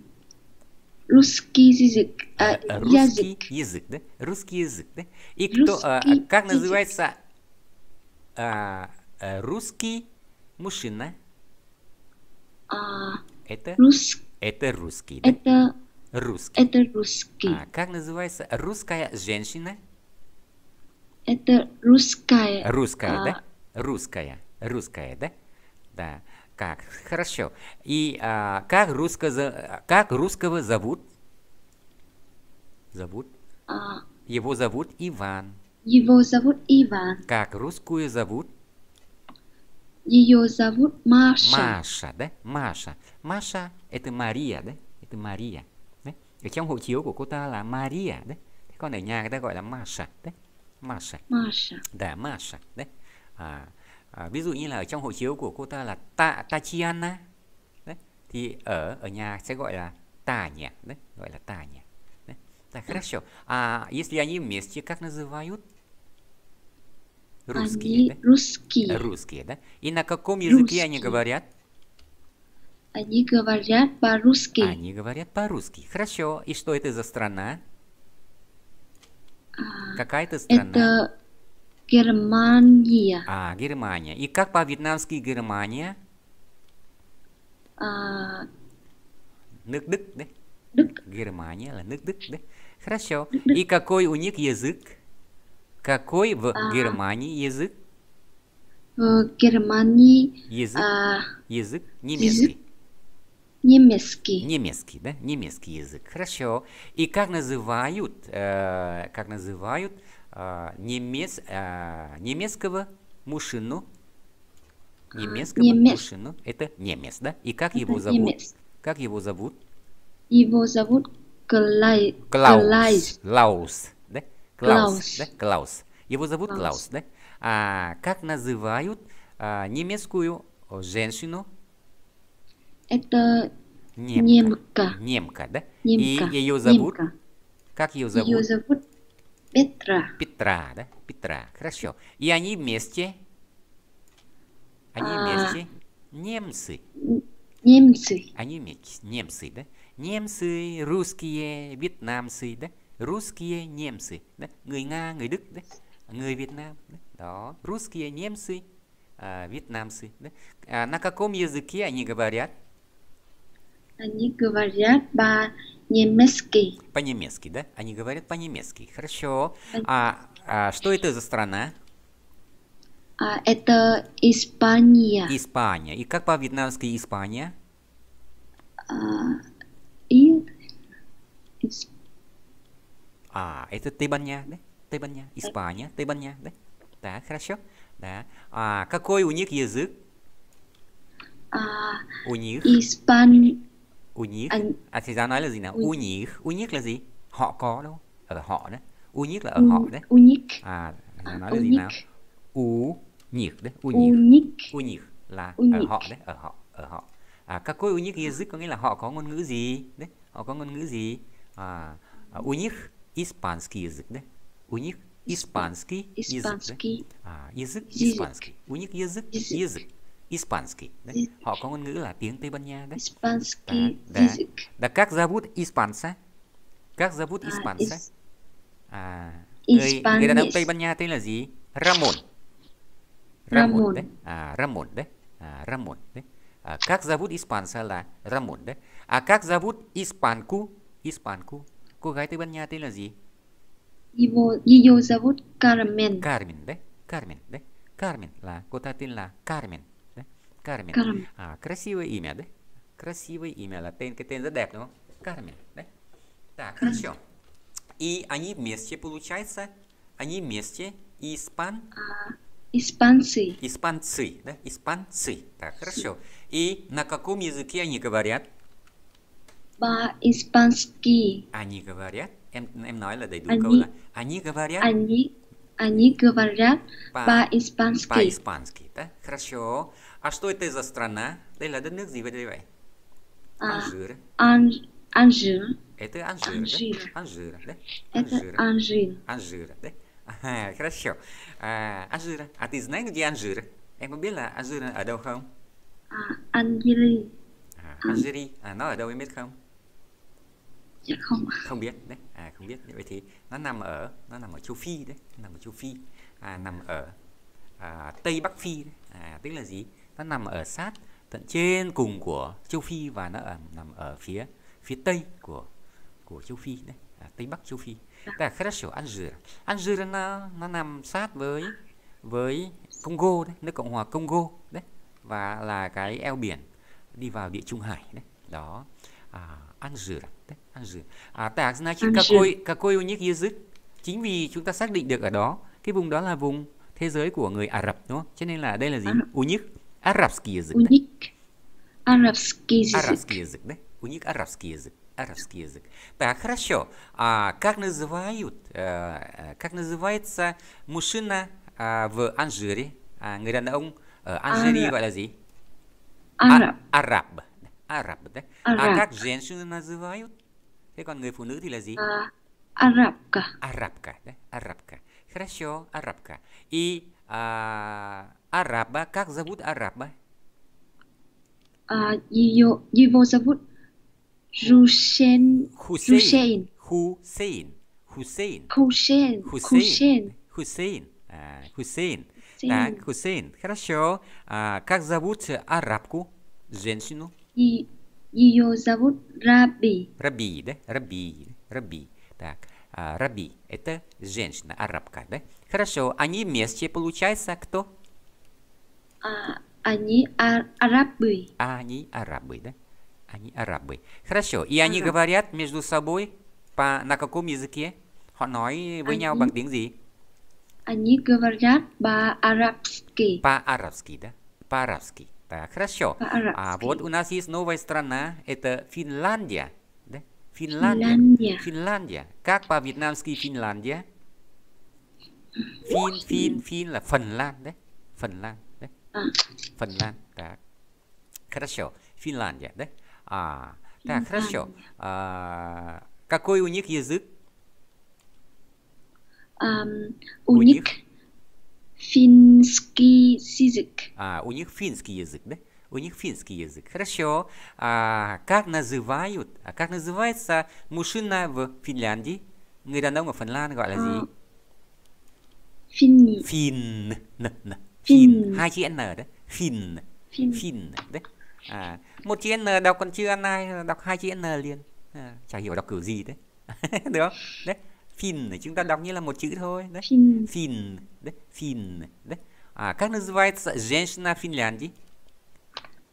Русский а, э, э, язык. русский язык. да? Русский язык, да? И кто, а, как называется а, э, русский мужчина? это, рус... это русский, Это русский. Это русский. А, как называется русская женщина? Это русская. Русская, да? Русская, русская, да? Да. Как? Хорошо. И а, как, русского, как русского зовут? Зовут? А. Его зовут Иван. Его зовут Иван. Как русскую зовут? Ее зовут Маша. Маша, да? Маша. Маша – это Мария, да? Это Мария. Да? trong hộ chiếu của cô ta là Maria, đấy. Thế ở nhà người ta gọi là Masha, đấy. Masha. Masha. Да, Masha, đấy. À, à, ví dụ như là ở trong hộ chiếu của cô ta là tạ Tatiana đấy thì ở ở nhà sẽ gọi là Таня đấy gọi là Таня đấy. так хорошо а если они вместе как называют русские да? русские э, русские да и на каком языке русские. они говорят они говорят по-русски. Они говорят по-русски. Хорошо. И что это за страна? А, Какая это страна? Это Германия. А, Германия. И как по-вьетнамски Германия? А... Nước Đức đấy. Đức. Германия là nước Đức đấy. Хорошо. Đức. И какой у них язык? Какой в а... Германии язык? В Германии язык, а... язык немецкий. Немецкий. Немецкий, да? Немецкий язык. Хорошо. И как называют, э, как называют э, Э, немец, э, немецкого мужчину. Немецкого немец. мужчину. Это немец, да? И как Это его зовут? Немец. Как его зовут? Его зовут Клай... Клаус. Клаус. Клаус. Да? Клаус. Клаус. Да? Клаус. Его зовут Клаус, Клаус да? А как называют а, немецкую женщину? Это немка. Немка, немка да? Немка. И ее зовут? Немка. Как ее зовут? Ее зовут Петра. Петра. Петра, да? Петра. Хорошо. И они вместе. Они а. вместе. Немцы. Немцы. Они вместе. Немцы, да? Немцы, русские, вьетнамцы, да? Русские, немцы, да? Người Nga, người Đức, да? Người Việt Nam, да? Đó. Русские, немцы, а, вьетнамцы, да? А на каком языке они говорят? Они говорят по-немецки. По-немецки, да? Они говорят по-немецки. Хорошо. А, а что это за страна? А, это Испания. Испания. И как по-вьетнамски Испания? А, и... А, это Тайбанья, да? Тайбанья. Испания, Тайбанья, да? Да, хорошо. Да. А какой у них язык? А, у них? Испан... u nhiếc à, à thì giáo nói là gì nào u nhiếc u nhiếc là gì họ có đâu ở họ đấy u nhiếc là ở họ đấy u nhiếc à giáo à, nói là gì nào u nhiệt đấy u nhiệt u nhiệt là ở họ đấy ở họ ở họ à, các cô u nhiệt język có nghĩa là họ có ngôn ngữ gì đấy họ có ngôn ngữ gì à, à u nhiệt испанский язык đấy u nhiệt испанский язык đấy à, язык испанский у них язык язык Испанский. Да? Họ có ngôn ngữ là tiếng Tây Ban Nha đấy. Испанский да, язык. Да. да, как зовут испанца? Как зовут испанца? À, người, người đàn ông Tây Ban Nha tên là gì? Ramon. Ramon, đấy. À, Ramon đấy. À, Ramon đấy. À, как зовут испанца là Ramon đấy. À, как зовут испанку? Испанку. Cô gái Tây Ban Nha tên là gì? Его, ее зовут Carmen. Carmen đấy. Carmen đấy. Carmen là cô ta tên là Carmen. Кармен. А красивое имя, да? Красивое имя, là tên cái tên rất да? Так, хорошо. И они вместе, получается, они вместе испан... А, испанцы. Испанцы, да? Испанцы. Так, хорошо. И на каком языке они говорят? По-испански. Они говорят? Em, em nói là Они говорят? Они они говорят по-испански. По-испански, да? Хорошо. А что это за страна? Đây là đất nước gì vậy? Анжир. Анжир. Это Анжир, Анжир. да? Анжир, да? Это Анжир. Анжир, да? Ага, хорошо. А, Анжир, а ты знаешь, где Анжир? Em có Анжир. là Anjir ở đâu không? À, Algeria. À, Algeria, à, nó ở đâu em biết không? không không biết đấy à, không biết vậy thì nó nằm ở nó nằm ở châu phi đấy nằm ở châu phi à, nằm ở à, tây bắc phi đấy. À, tức là gì nó nằm ở sát tận trên cùng của châu phi và nó ở, nằm ở phía phía tây của của châu phi đấy à, tây bắc châu phi tức là khá là Alger nó nó nằm sát với với Congo đấy nước Cộng hòa Congo đấy và là cái eo biển đi vào địa Trung Hải đấy đó à, Alger À tạc значит какой какой у них язык? Chính vì chúng ta xác định được ở đó, cái vùng đó là vùng thế giới của người Ả Rập đúng không? Cho nên là đây là gì? Unik Ả язык. Unik Ả Rập язык. đấy. Unik Ả язык. арабский язык. Так, хорошо. А как называют, э, э как называется мужчина э, в Анжире? А, người đàn ông ở Анжире gọi là gì? Араб. Араб. да? Араб. А как женщины называют? Thế còn người phụ nữ thì là gì? арабка. Арабка, да? Арабка. Хорошо, арабка. И а, араба, как зовут араба? А, ее, его зовут Хусейн. Хусейн. Хусейн. Хусейн. Хусейн. Хусейн. А, Хусейн. Хусейн. Так, Хусейн. Хорошо. А, как зовут арабку, женщину? И ее зовут Раби. Раби, да? Раби, Раби. Так, а, Раби – это женщина, арабка, да? Хорошо, они вместе, получается, кто? А, они ар арабы. А, они арабы, да? Они арабы. Хорошо, и они Араб. говорят между собой по, на каком языке? Họ nói với они... nhau bằng tiếng gì? Они говорят по-арабски. По-арабски, да? По-арабски. Так хорошо. А, а, а вот у нас есть новая страна, это Финляндия. Да? Финляндия. Финляндия. Финляндия. Как по-вьетнамски Финляндия? Фин, фин, фин là Phần да? đấy. да. Lan а. đấy. Так. Хорошо. Финляндия, да? А, так, хорошо. А, какой у них язык? Um, у, у них Финский язык. А, у них финский язык, да? У них финский язык. Хорошо. А как называют, а как называется мужчина в Финляндии? Người đàn ông ở Phần Lan gọi là gì? Финни. Фин. Фин. Hai chữ N đấy. Фин. Фин. Đấy. À, một chữ N đọc còn chưa ăn ai, đọc hai chữ N liền. À, chả hiểu đọc kiểu gì đấy. Được không? Đấy. Фин. Chúng ta đọc như là một chữ thôi. Đấy. Фин. Фин. Đấy. Фин. Đấy. А как называется женщина в Финляндии?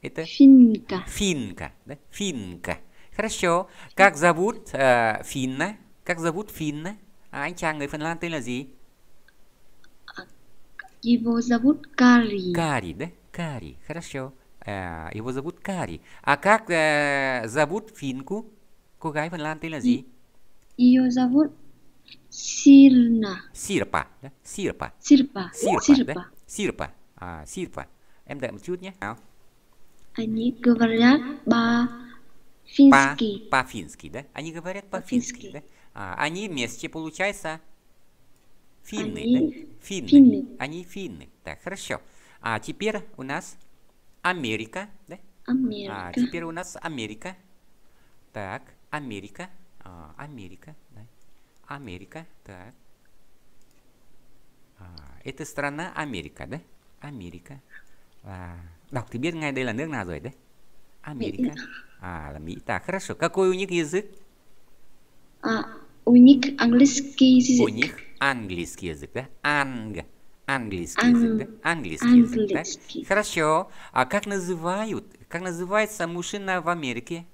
Это финка. Финка. Да? Финка. Хорошо. Как зовут э, Финна? Как зовут Финна? А anh chàng người Phần Lan tên là gì? Его зовут Кари. Кари, да? Кари. Хорошо. его зовут Кари. А как зовут финку? Cô gái Phần Lan tên là gì? Ее зовут Сирна. Сирпа. Да? Сирпа. Сирпа. Сирпа. Сирпа. Да? Сирпа. А, сирпа. Em đợi một chút nhé. Nào. Они говорят по-фински. По-фински, да? Они говорят по-фински, да? А, они вместе, получается, финны, они... да? Финны. финны. Они финны. Так, хорошо. А теперь у нас Америка, да? Америка. А, теперь у нас Америка. Так, Америка. А, Америка, да? Америка, так. À, а, это страна Америка, да? Америка. À, đọc thì biết ngay đây là nước nào rồi đấy. Америка. А, là Mỹ. Так, хорошо. Какой у них язык? А, у них английский язык. У них английский язык, да? Анг. Английский Ан... язык, да? Английский, английский язык, да? Хорошо. А как называют, как называется мужчина в Америке?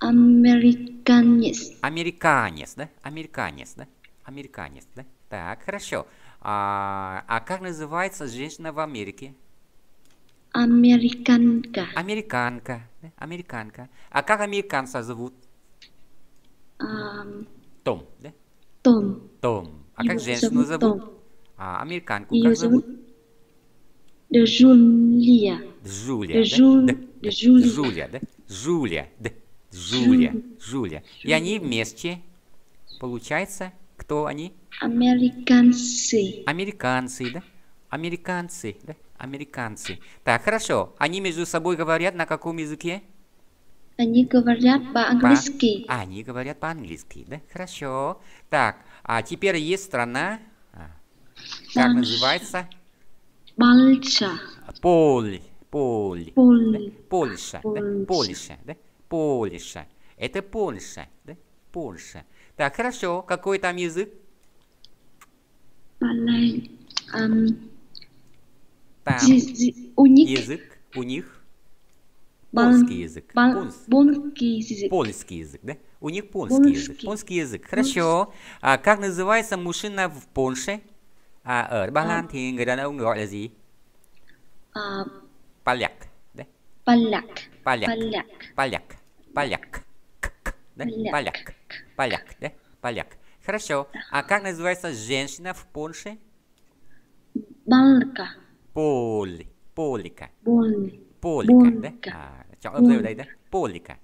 Американец. Американец, да? Американец, да? Американец, да? Так, хорошо. А, а как называется женщина в Америке? Американка. Американка. Да? Американка. А как американца зовут? Um, Том, да? Том. Том. А Его как женщину зовут? Том. А американку Ее как зовут? Джулия. Джулия, да? Джулия, да? Джулия, да? Джулия, да? Жуля. Жуля. И они вместе, получается, кто они? Американцы. Американцы, да? Американцы, да? Американцы. Так, хорошо. Они между собой говорят на каком языке? Они говорят по-английски. По... А, они говорят по-английски, да? Хорошо. Так, а теперь есть страна. А, как Дан... называется? Польша. Поль. Поль. Поль. Да? Польша. Польша. Да? Польша. Да? Польша. Это Польша, да? Польша. Так, хорошо. Какой там язык? Эм, там язык у них польский язык. Польский язык. да? У них польский язык. Польский язык. Хорошо. А как называется мужчина в Польше? À, а, э, а. а. Поляк. Ba Lan thì người Поляк. Да? Поляк. Поляк. да? Поляк. Хорошо. А как называется женщина в Польше? Балка. Поли. Полика. Поли. Полика, да? А, чё, Полика. да? Полика.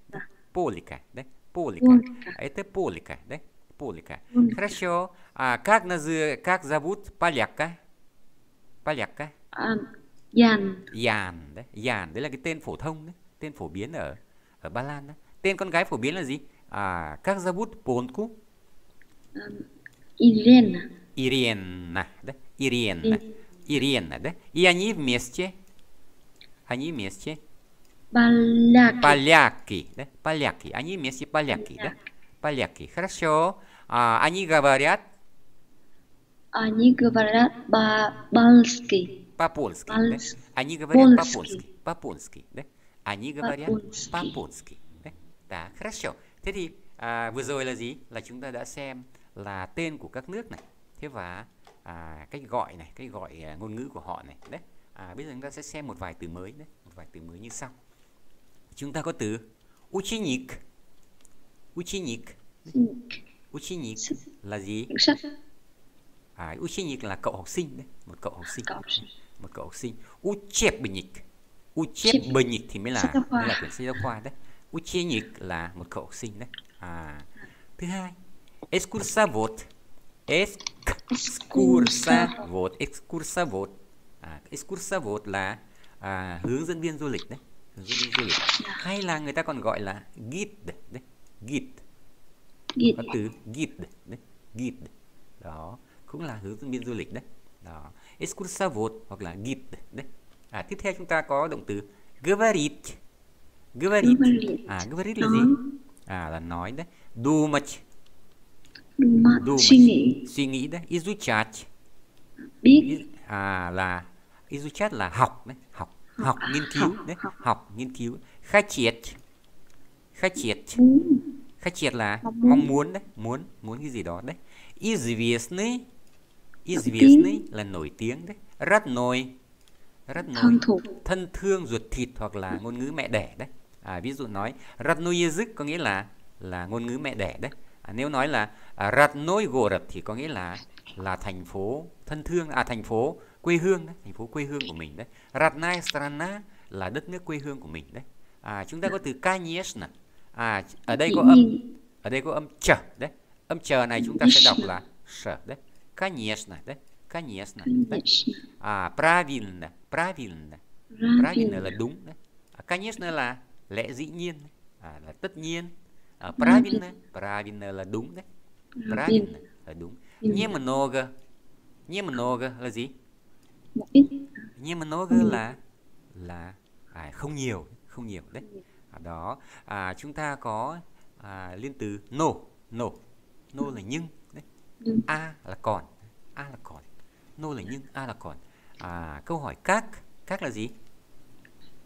Полика, да? Полика. Полика. А это полика, да? Полика. Полика. Хорошо. А как, наз... как зовут поляка? Поляка. А, Ян. Ян, да? Ян. Это là cái tên phổ thông, đấy ở Ba Lan đó. Tên con gái phổ biến là gì? À, как зовут Понку? Ирена. Ирена, да? Ирена. Ирена, да? И они вместе. Они вместе. Поляки. Поляки, да? Поляки. Они вместе поляки, Поляк. да? Поляки. Хорошо. А, они говорят? Они говорят по-польски. По-польски, да? Они говорят по-польски. По-польски, да? Они говорят по-польски. По да, хорошо. Thế thì à, vừa rồi là gì? Là chúng ta đã xem là tên của các nước này. Thế và à, cách gọi này, cách gọi à, ngôn ngữ của họ này. Đấy. À, bây giờ chúng ta sẽ xem một vài từ mới đấy, một vài từ mới như sau. Chúng ta có từ ученик. Ученик. Ученик là gì? À, ученик là cậu học sinh đấy, một cậu học sinh. Một cậu học sinh. Учебник. Uchiep Bình thì mới là mới là quyển sách giáo khoa đấy. Uchiep là một cậu học sinh đấy. À, thứ hai, excursa excursa Excursavot. excursa Excursavot. À, Excursavot là à, hướng dẫn viên du lịch đấy. Hướng dẫn viên du lịch. Dạ. Hay là người ta còn gọi là guide đấy. Guide. Có từ guide đấy. Guide. Đó, cũng là hướng dẫn viên du lịch đấy. Đó. Excursavot hoặc là guide đấy à, tiếp theo chúng ta có động từ говорит говорит à говорит là gì à là nói đấy думать думать suy nghĩ suy nghĩ đấy изучать biết à là изучать là học đấy học học nghiên cứu đấy học nghiên cứu хотеть хотеть хотеть là mong muốn đấy muốn muốn cái gì đó đấy известный известный là nổi tiếng đấy родной thân thuộc thân thương ruột thịt hoặc là ngôn ngữ mẹ đẻ đấy à, ví dụ nói ratno язык có nghĩa là là ngôn ngữ mẹ đẻ đấy à, nếu nói là nối ratnoy город thì có nghĩa là là thành phố thân thương à thành phố quê hương đấy thành phố quê hương của mình đấy nai strana là đất nước quê hương của mình đấy à, chúng ta có từ kanyesna à ở đây có âm ở đây có âm chờ đấy âm chờ này chúng ta sẽ đọc là sở đấy kanyesna đấy kanyesna đấy. à правильно Правильно. Правильно, là đúng. Đấy. À, конечно là lẽ dĩ nhiên, à, là tất nhiên. А, правильно, правильно là đúng đấy. Правильно là đúng. Немного, немного là gì? Немного là là à, không nhiều, không nhiều đấy. À, đó, à, chúng ta có à, liên từ no, no, no là nhưng, đấy. a là còn, a là còn, no là nhưng, a là còn à câu hỏi các các là gì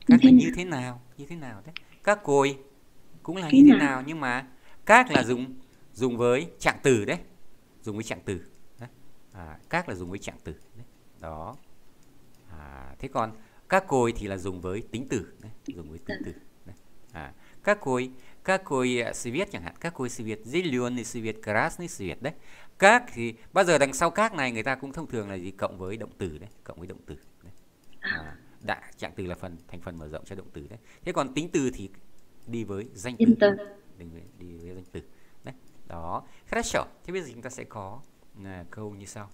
các là như thế nào như thế nào đấy các cồi cũng là như thế nào nhưng mà các là dùng dùng với trạng từ đấy dùng với trạng từ đấy. à, các là dùng với trạng từ đó à, thế còn các cồi thì là dùng với tính từ đấy. dùng với tính từ đấy. À, các cồi các cồi uh, à, свет chẳng hạn các cồi свет зеленый свет красный свет đấy các thì bao giờ đằng sau các này người ta cũng thông thường là gì cộng với động từ đấy cộng với động từ đấy. À, đã trạng từ là phần thành phần mở rộng cho động từ đấy thế còn tính từ thì đi với danh từ đừng đi với danh từ đấy đó khá хорошо thế bây giờ chúng ta sẽ có à, câu như sau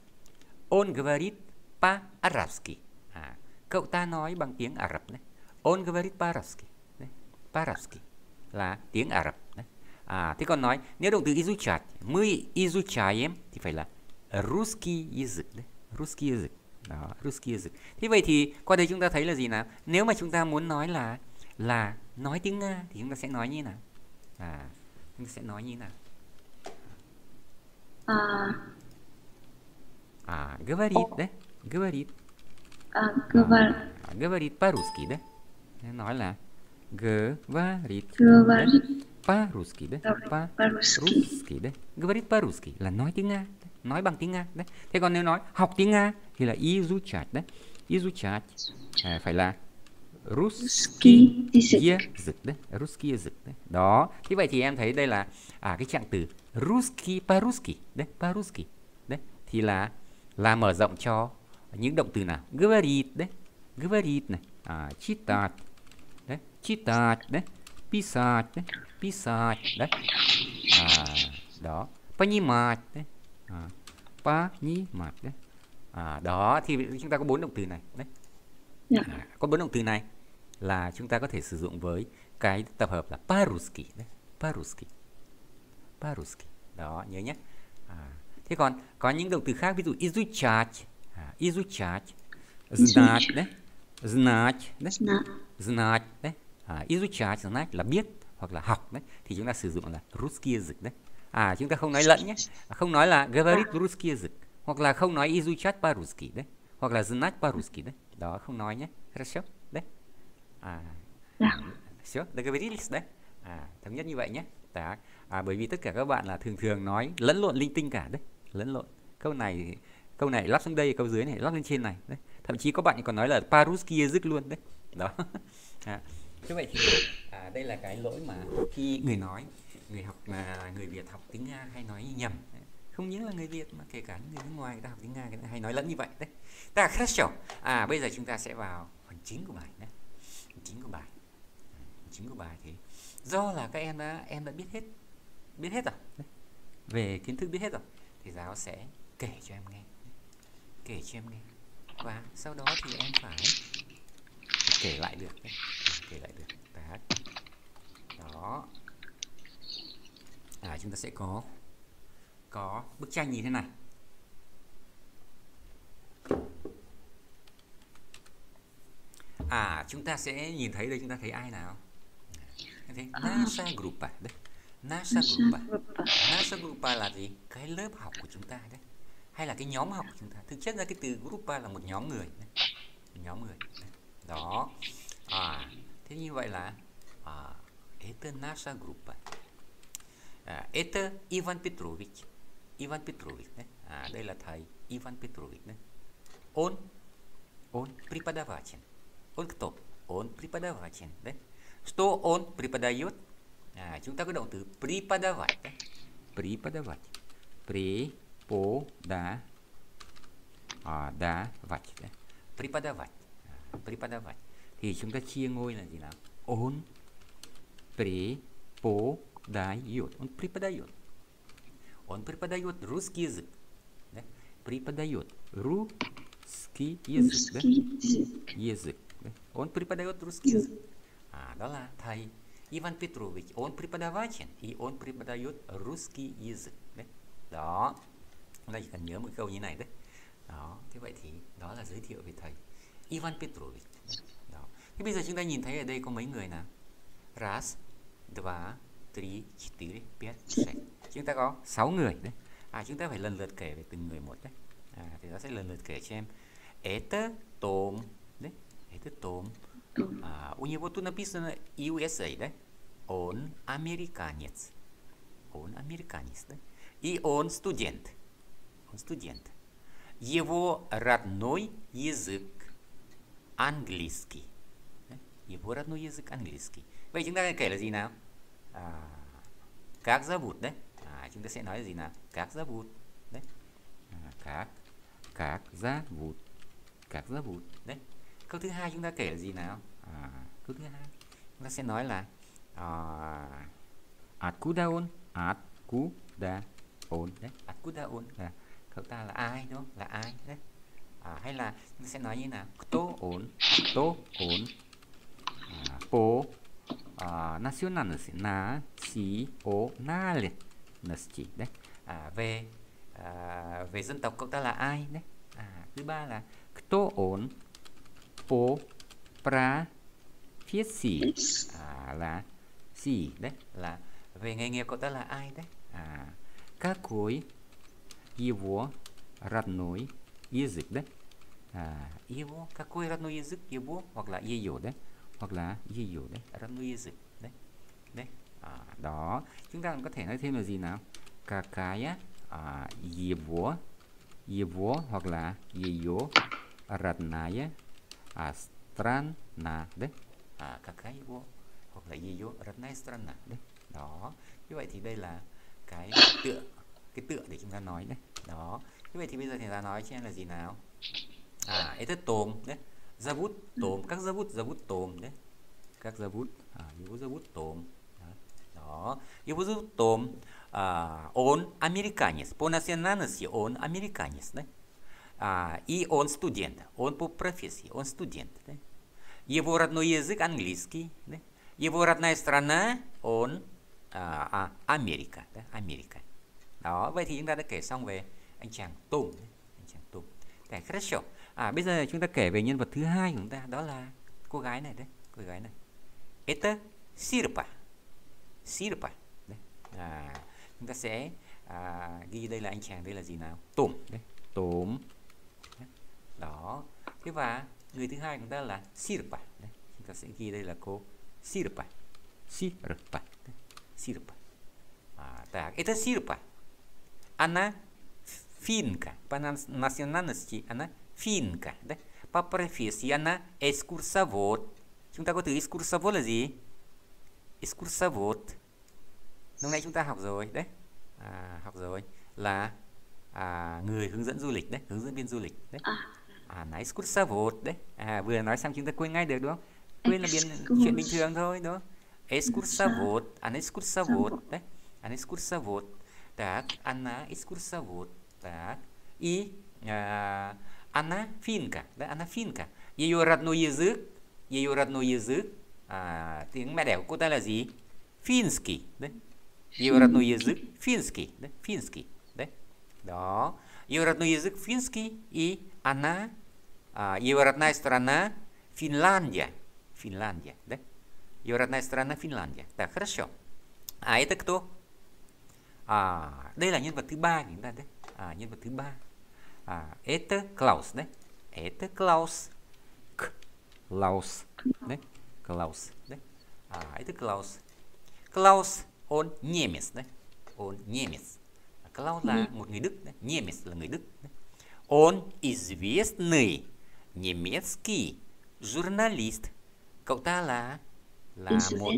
on говорит по арабски à, cậu ta nói bằng tiếng Ả Rập đấy on говорит по арабски đấy. по арабски là tiếng Ả Rập đấy À, thế còn nói nếu động từ изучать, мы изучаем thì phải là русский язык đấy, русский язык. Đó, русский язык. Thế vậy thì qua đây chúng ta thấy là gì nào? Nếu mà chúng ta muốn nói là là nói tiếng Nga thì chúng ta sẽ nói như nào? À, chúng ta sẽ nói như nào? À, à говорит đấy, говорит. À, говорит. À, говорит по-русски đấy. Nói là говорит. Говорит. По-русски, да? По-русски. по да? Говорит по-русски là nói tiếng Nga, да? nói bằng tiếng Nga, đấy. Thế còn nếu nói học tiếng Nga thì là изучать, đấy. Изучать à, phải là Ruski язык, đấy. Ruski язык, đấy. Đó. Thế vậy thì em thấy đây là à cái trạng từ Ruski по-русски, đấy, по-русски, đấy thì là là mở rộng cho những động từ nào? Говорит, đấy. Говорит này, à, читать, đấy, читать, đấy, писать, đấy писать, да? А, đó. Понимать, đấy. À, понимать, à, đấy. À, đó thì chúng ta có bốn động từ này, đấy. Dạ. À, có bốn động từ này là chúng ta có thể sử dụng với cái tập hợp là paruski, đấy. Paruski. Paruski. Đó, nhớ nhé. À, thế còn có những động từ khác ví dụ изучать, à, изучать, знать, đấy. Знать, đấy. Знать, đấy. À, изучать, знать là biết hoặc là học đấy thì chúng ta sử dụng là ruski dịch đấy à chúng ta không nói lẫn nhé à, không nói là говорит ruski dịch hoặc là không nói изучать по đấy hoặc là Znat по đấy đó không nói nhé rất sớm đấy à все dạ. договорились đấy à thống nhất như vậy nhé так à, bởi vì tất cả các bạn là thường thường nói lẫn lộn linh tinh cả đấy lẫn lộn câu này câu này lắp xuống đây câu dưới này lắp lên trên này đấy thậm chí có bạn còn nói là paruski dịch luôn đấy đó à như vậy thì à, đây là cái lỗi mà khi người nói người học mà người Việt học tiếng Nga hay nói nhầm không những là người Việt mà kể cả người nước ngoài người ta học tiếng Nga người ta hay nói lẫn như vậy đấy ta khác hiểu à bây giờ chúng ta sẽ vào phần chính của bài nhé phần chính của bài à, phần chính của bài thì do là các em đã em đã biết hết biết hết rồi đấy. về kiến thức biết hết rồi thì giáo sẽ kể cho em nghe kể cho em nghe và sau đó thì em phải kể lại được đấy kể lại được bài đó à chúng ta sẽ có có bức tranh như thế này à chúng ta sẽ nhìn thấy đây chúng ta thấy ai nào thấy à. NASA Grupa à? đấy NASA Grupa NASA Grupa à? là gì cái lớp học của chúng ta đấy hay là cái nhóm học của chúng ta thực chất ra cái từ Grupa là một nhóm người nhóm người đó à Ты не война. А, это наша группа. А, это Иван Петрович. Иван Петрович, да? А, đây Иван Петрович, да? Он, он преподаватель. Он кто? Он преподаватель, да? Что он преподает? А, chúng ta có động từ преподавать, да? Преподавать. Преподавать. А, да, вать, да? Преподавать. Преподавать thì chúng ta chia ngôi là gì nào ôn при подает он преподает он преподает русский язык да? преподает русский язык русский да? язык, язык да? он преподает русский язык а đó là thầy Иван Петрович он преподаватель и он преподает русский язык да? đó chúng ta chỉ câu như này đấy đó thế vậy thì đó là giới thiệu về thầy Ivan Petrovich Thế bây giờ chúng ta nhìn thấy ở đây có mấy người nào? Раз, два, три, четыре, пять, шесть. Chúng ta có 6 người đấy. À, chúng ta phải lần lượt kể về từng người một đấy. À, thì nó sẽ lần lượt kể cho em. Это том. Đấy. Это том. А, у него тут написано USA, да? Он американец. Он американец, да? И он студент. Он студент. Его родной язык английский. его родной язык английский. Vậy chúng ta kể là gì nào? À, các giá vụt đấy. À, chúng ta sẽ nói là gì nào? Các giá vụt đấy. À, các các giá vụt các giá vụt đấy. Câu thứ hai chúng ta kể là gì nào? À, câu thứ hai chúng ta sẽ nói là à, Atkudaon Atkudaon đấy. Atkudaon là cậu ta là ai đúng không? Là ai đấy. À, hay là sẽ nói như nào? to ổn, to ổn À, nacionalnosti đấy à, về à, về dân tộc cậu ta là ai đấy à, thứ ba là kto on po pra phía xỉ à, là xỉ đấy là về nghề nghiệp cậu ta là ai đấy à các cuối, его родной язык đấy à, его какой родной язык его hoặc là ее đấy hoặc là yu đấy ramuizu đấy đấy à, đó chúng ta cũng có thể nói thêm là gì nào cả cái какая à, gì à, à, vua hoặc là gì ее родная à, stran страна đấy à, cả какая vua hoặc là gì ее stran страна đấy đó như vậy thì đây là cái tựa cái tựa để chúng ta nói đấy đó như vậy thì bây giờ thì ta nói cho em là gì nào à ấy tồn đấy Зовут Том. Как зовут? Зовут Том, да? Как зовут? А, его зовут Том. Да. Но. Его зовут Том. А, он американец. По национальности он американец, да? А, и он студент. Он по профессии, он студент, да? Его родной язык английский, да? Его родная страна, он à, à, America, đó, America. Đó, vậy thì chúng ta đã kể xong về anh chàng Tùng, anh chàng Tùng. Cái rất à bây giờ chúng ta kể về nhân vật thứ hai của chúng ta đó là cô gái này đấy cô gái này Eta Sirpa Sirpa đấy. À, chúng ta sẽ à, ghi đây là anh chàng đây là gì nào tổm đấy tổm đó thế và người thứ hai của chúng ta là Sirpa đấy. chúng ta sẽ ghi đây là cô Sirpa Sirpa Sirpa à, так это Sirpa она финка по национальности она Fiindcă. Da? Pe profesia na excursavot. Chúng ta có từ excursavot là gì? Excursavot. Lúc nãy chúng ta học rồi đấy. À, ah, học rồi là à, người hướng dẫn du lịch đấy, hướng dẫn viên du lịch đấy. À, à nói excursavot đấy. À, vừa nói xong chúng ta quên ngay được đúng không? Quên là biến chuyện bình thường thôi đúng không? Excursavot, à, à, anh excursavot đấy. Anh excursavot. Так, она экскурсовод. Так. И а, она финка, да, она финка. Ее родной язык, ее родной язык, а, tiếng mẹ đẻ của cô Финский, да? Ее родной язык финский, да? Финский, да? Да. Ее родной язык финский и она, а, ее родная страна Финляндия. Финляндия, да? Ее родная страна Финляндия. Да, хорошо. А это кто? À, đây là nhân vật thứ ba chúng ta đấy. À, nhân vật thứ ba. А, это Клаус, да? Это Клаус. Клаус, да? Клаус, да? А, это Клаус. Клаус, он немец, да? Он немец. А Клаус là một người Đức, да? немец Да? Он известный немецкий журналист. Cậu ta là là một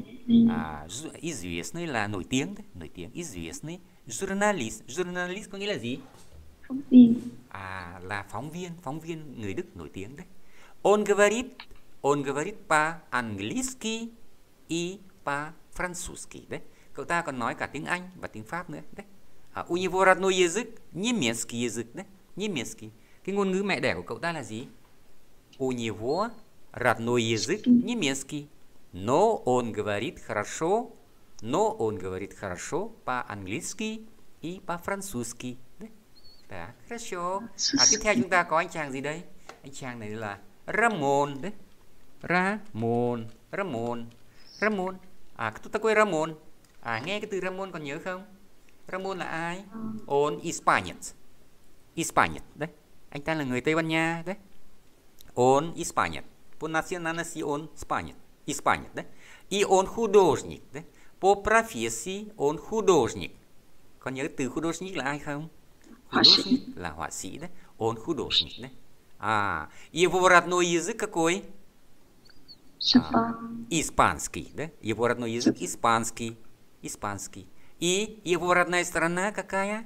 à, известный là nổi tiếng, đấy, известный журналист. Журналист có nghĩa là phóng viên à là phóng viên phóng viên người Đức nổi tiếng đấy on говорит он говорит по английски и по французски đấy cậu ta còn nói cả tiếng Anh và tiếng Pháp nữa đấy à, у него родной язык немецкий язык đấy немецкий cái ngôn ngữ mẹ đẻ của cậu ta là gì у него родной язык немецкий но он говорит хорошо но он говорит хорошо по-английски и по-французски đã, dạ. хорошо. À, tiếp theo chúng ta có anh chàng gì đây? Anh chàng này là Ramon đấy. Ramon, Ramon, Ramon. À, chúng ta quên Ramon. À, nghe cái từ Ramon còn nhớ không? Ramon là ai? On à. Hispanic. Hispanic đấy. Anh ta là người Tây Ban Nha đấy. On Hispanic. По национальности он Hispanic. Hispanic đấy. И он художник đấy. По профессии он художник. Còn nhớ từ художник là ai không? Художник ла хуаси, да? Он художник, да? А, его родной язык какой? А, испанский, да? Его родной язык испанский. Испанский. И его родная страна какая?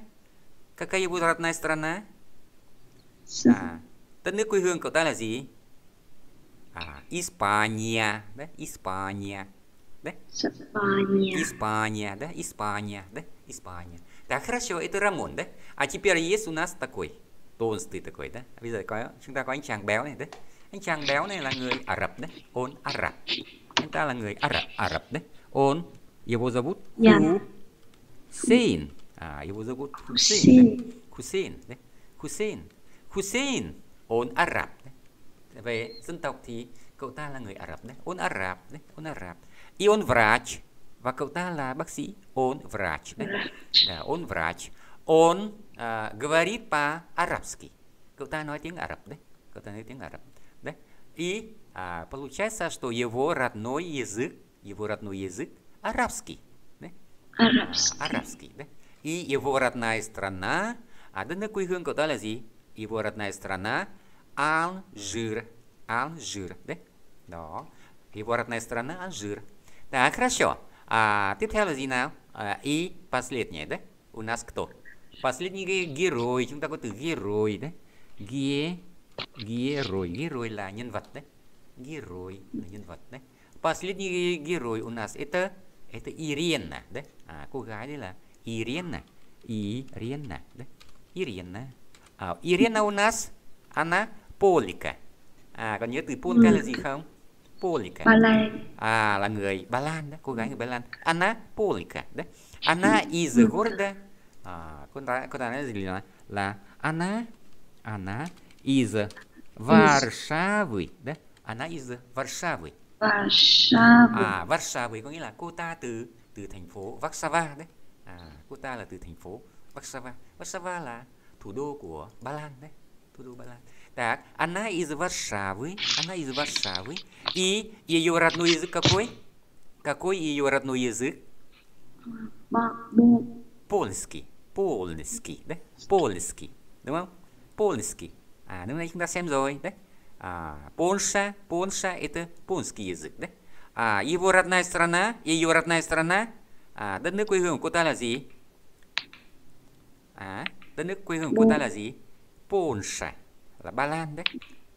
Какая его родная страна? А, đất nước quê hương cậu ta là Испания, да? Испания, да? Испания, да? Испания, да? Испания. Да, хорошо, это Рамон, да? А теперь есть у нас такой, толстый такой, да? Bây giờ có chúng ta có anh chàng béo này, đấy. Anh chàng béo này là người Ả Rập, đấy. Он Ả Rập. Anh ta là người Ả Rập, Ả Rập, đấy. Он, его зовут yeah. Hussein. À, его зовут Hussein. Hussein, đấy. Hussein. Hussein, он Ả Rập, đấy. Về dân tộc thì cậu ta là người Ả Rập, đấy. Он Ả Rập đấy. Он Ả Rập. И он врач. và cậu ta là bác sĩ он врач đấy. Да, он врач. Он говорит по-арабски. Cậu ta nói tiếng Ả Rập đấy. Cậu ta nói tiếng Ả Rập đấy. И uh, получается, что его родной язык, его родной язык арабский. Да? Арабский. арабский да? И его родная страна, а да на quê hương cậu ta Его родная страна Алжир. Алжир, да? Да. Его родная страна Алжир. Так, хорошо. А tiếp theo là и последнее, да? У нас кто? Последний герой. Chúng ta có герой, да? Ге, герой. Герой là nhân да? Герой là nhân да? Последний герой у нас это это Ирена, да? А cô gái đấy là Ирена. Ирена, да? Ирена. А Ирена у нас, она полика. А конечно ты từ полика là gì không? Polika. Ba Lan. À là người Ba Lan đó, cô gái người Ba Lan. Anna Polika đấy. Anna is the gорода. À, cô ta cô ta nói gì là là Anna Anna is Варшавы, đấy. Anna is Варшавы. Варшавы. À, Варшавы có nghĩa là cô ta từ từ thành phố Warsaw đấy. À, cô ta là từ thành phố Warsaw. Warsaw là thủ đô của Ba Lan đấy. Thủ đô Ba Lan. Так, она из Варшавы. Она из Варшавы. И ее родной язык какой? Какой ее родной язык? Польский. Польский, да? Польский. Đúng ну, Польский. А lúc nãy chúng ta xem rồi, đấy. А, Польша, Польша – это польский язык, да? А, его родная страна, ее родная страна, а, đất nước quê hương của ta là gì? À, đất nước Польша. là Ba Lan đấy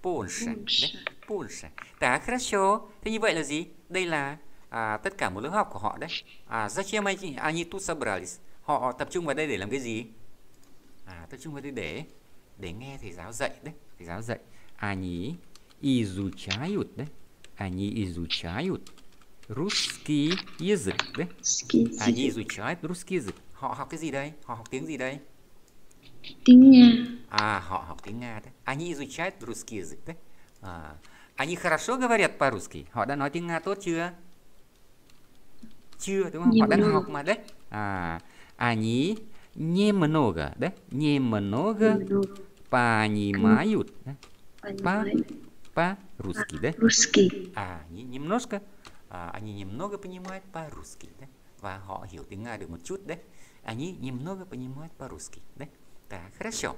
Polsche đấy Polsche tá хорошо thế như vậy là gì đây là à, tất cả một lớp học của họ đấy à зачем они они họ tập trung vào đây để làm cái gì à tập trung vào đây để để nghe thầy giáo dạy đấy thầy giáo dạy они изучают đấy они изучают русский язык đấy они изучают русский язык họ học cái gì đây họ học tiếng gì đây Tiếng Nga. А, họ học tiếng Nga да? Они изучают русский язык, да? А. Они хорошо говорят по-русски? Họ đã nói tiếng Nga tốt chưa? Chưa, đúng không? Немного. Họ đang học mà đấy. À, они немного, да? Немного понимают, да? По, по-русски, да? Русский. А, они немножко, а, они немного понимают по-русски, да? Và họ hiểu tiếng Nga được một chút, đấy. Они немного понимают по-русски, đấy. Так, хорошо.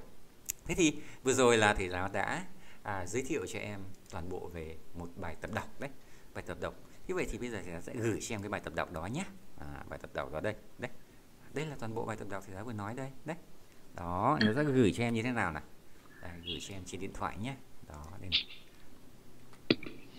Thế thì vừa rồi là thầy giáo đã à, giới thiệu cho em toàn bộ về một bài tập đọc đấy, bài tập đọc. Như vậy thì bây giờ thầy giáo sẽ gửi cho em cái bài tập đọc đó nhé. À, bài tập đọc đó đây, đấy. Đây là toàn bộ bài tập đọc thầy giáo vừa nói đây, đấy. Đó, nó sẽ gửi cho em như thế nào nào? Đây, à, gửi cho em trên điện thoại nhé. Đó, đây này.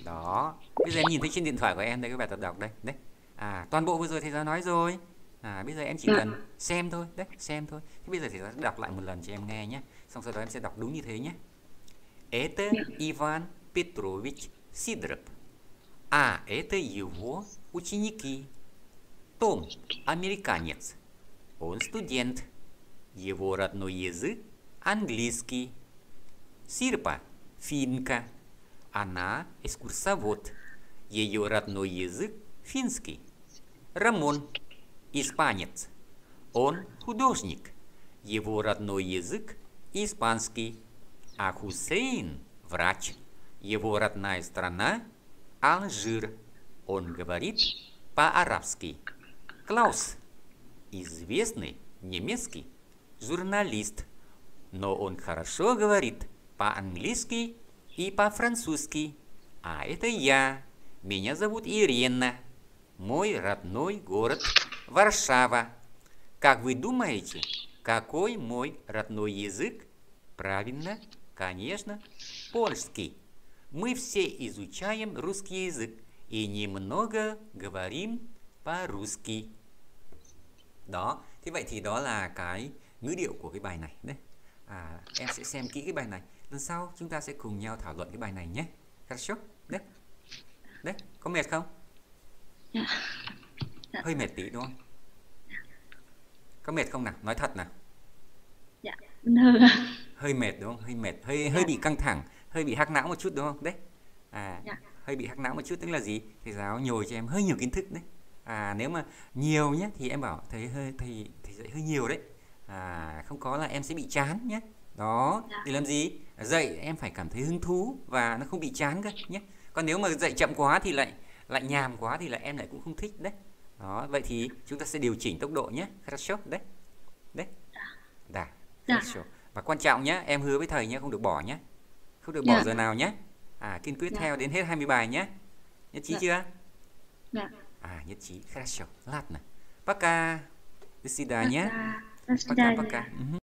Đó, bây giờ em nhìn thấy trên điện thoại của em đây cái bài tập đọc đây, đấy. À, toàn bộ vừa rồi thầy giáo nói rồi. à, bây giờ em chỉ dạ. cần xem thôi đấy xem thôi thế bây giờ thì ta đọc lại một lần cho em nghe nhé xong sau đó em sẽ đọc đúng như thế nhé это dạ. Иван Петрович Сидоров а это его ученики Том американец он студент его родной язык английский Сирпа финка она экскурсовод ее родной язык финский Рамон испанец. Он художник. Его родной язык – испанский. А Хусейн – врач. Его родная страна – Алжир. Он говорит по-арабски. Клаус – известный немецкий журналист. Но он хорошо говорит по-английски и по-французски. А это я. Меня зовут Ирена. Мой родной город Варшава. Как вы думаете, какой мой родной язык? Правильно, конечно, польский. Мы все изучаем русский язык и немного говорим по-русски. Đó, thế vậy thì đó là cái ngữ điệu của cái bài này đấy. À, em sẽ xem kỹ cái bài này. Lần sau chúng ta sẽ cùng nhau thảo luận cái bài này nhé. Хорошо? Đấy. Đấy, có mệt không? Yeah. hơi mệt tí đúng không có mệt không nào nói thật nào dạ vâng. hơi mệt đúng không hơi mệt hơi dạ. hơi dạ. bị căng thẳng hơi bị hắc não một chút đúng không đấy à dạ. hơi bị hắc não một chút tức là gì thầy giáo nhồi cho em hơi nhiều kiến thức đấy à nếu mà nhiều nhé thì em bảo thầy hơi thầy thầy dạy hơi nhiều đấy à không có là em sẽ bị chán nhé đó dạ. thì làm gì dạy em phải cảm thấy hứng thú và nó không bị chán cơ nhé còn nếu mà dạy chậm quá thì lại lại nhàm quá thì là em lại cũng không thích đấy đó vậy thì chúng ta sẽ điều chỉnh tốc độ nhé хорошо đấy đấy да хорошо dạ. và quan trọng nhé em hứa với thầy nhé không được bỏ nhé không được bỏ yeah. Dạ. giờ nào nhé à kiên quyết yeah. Dạ. theo đến hết 20 bài nhé nhất trí yeah. chưa dạ à nhất trí хорошо ладно пока до свидания пока пока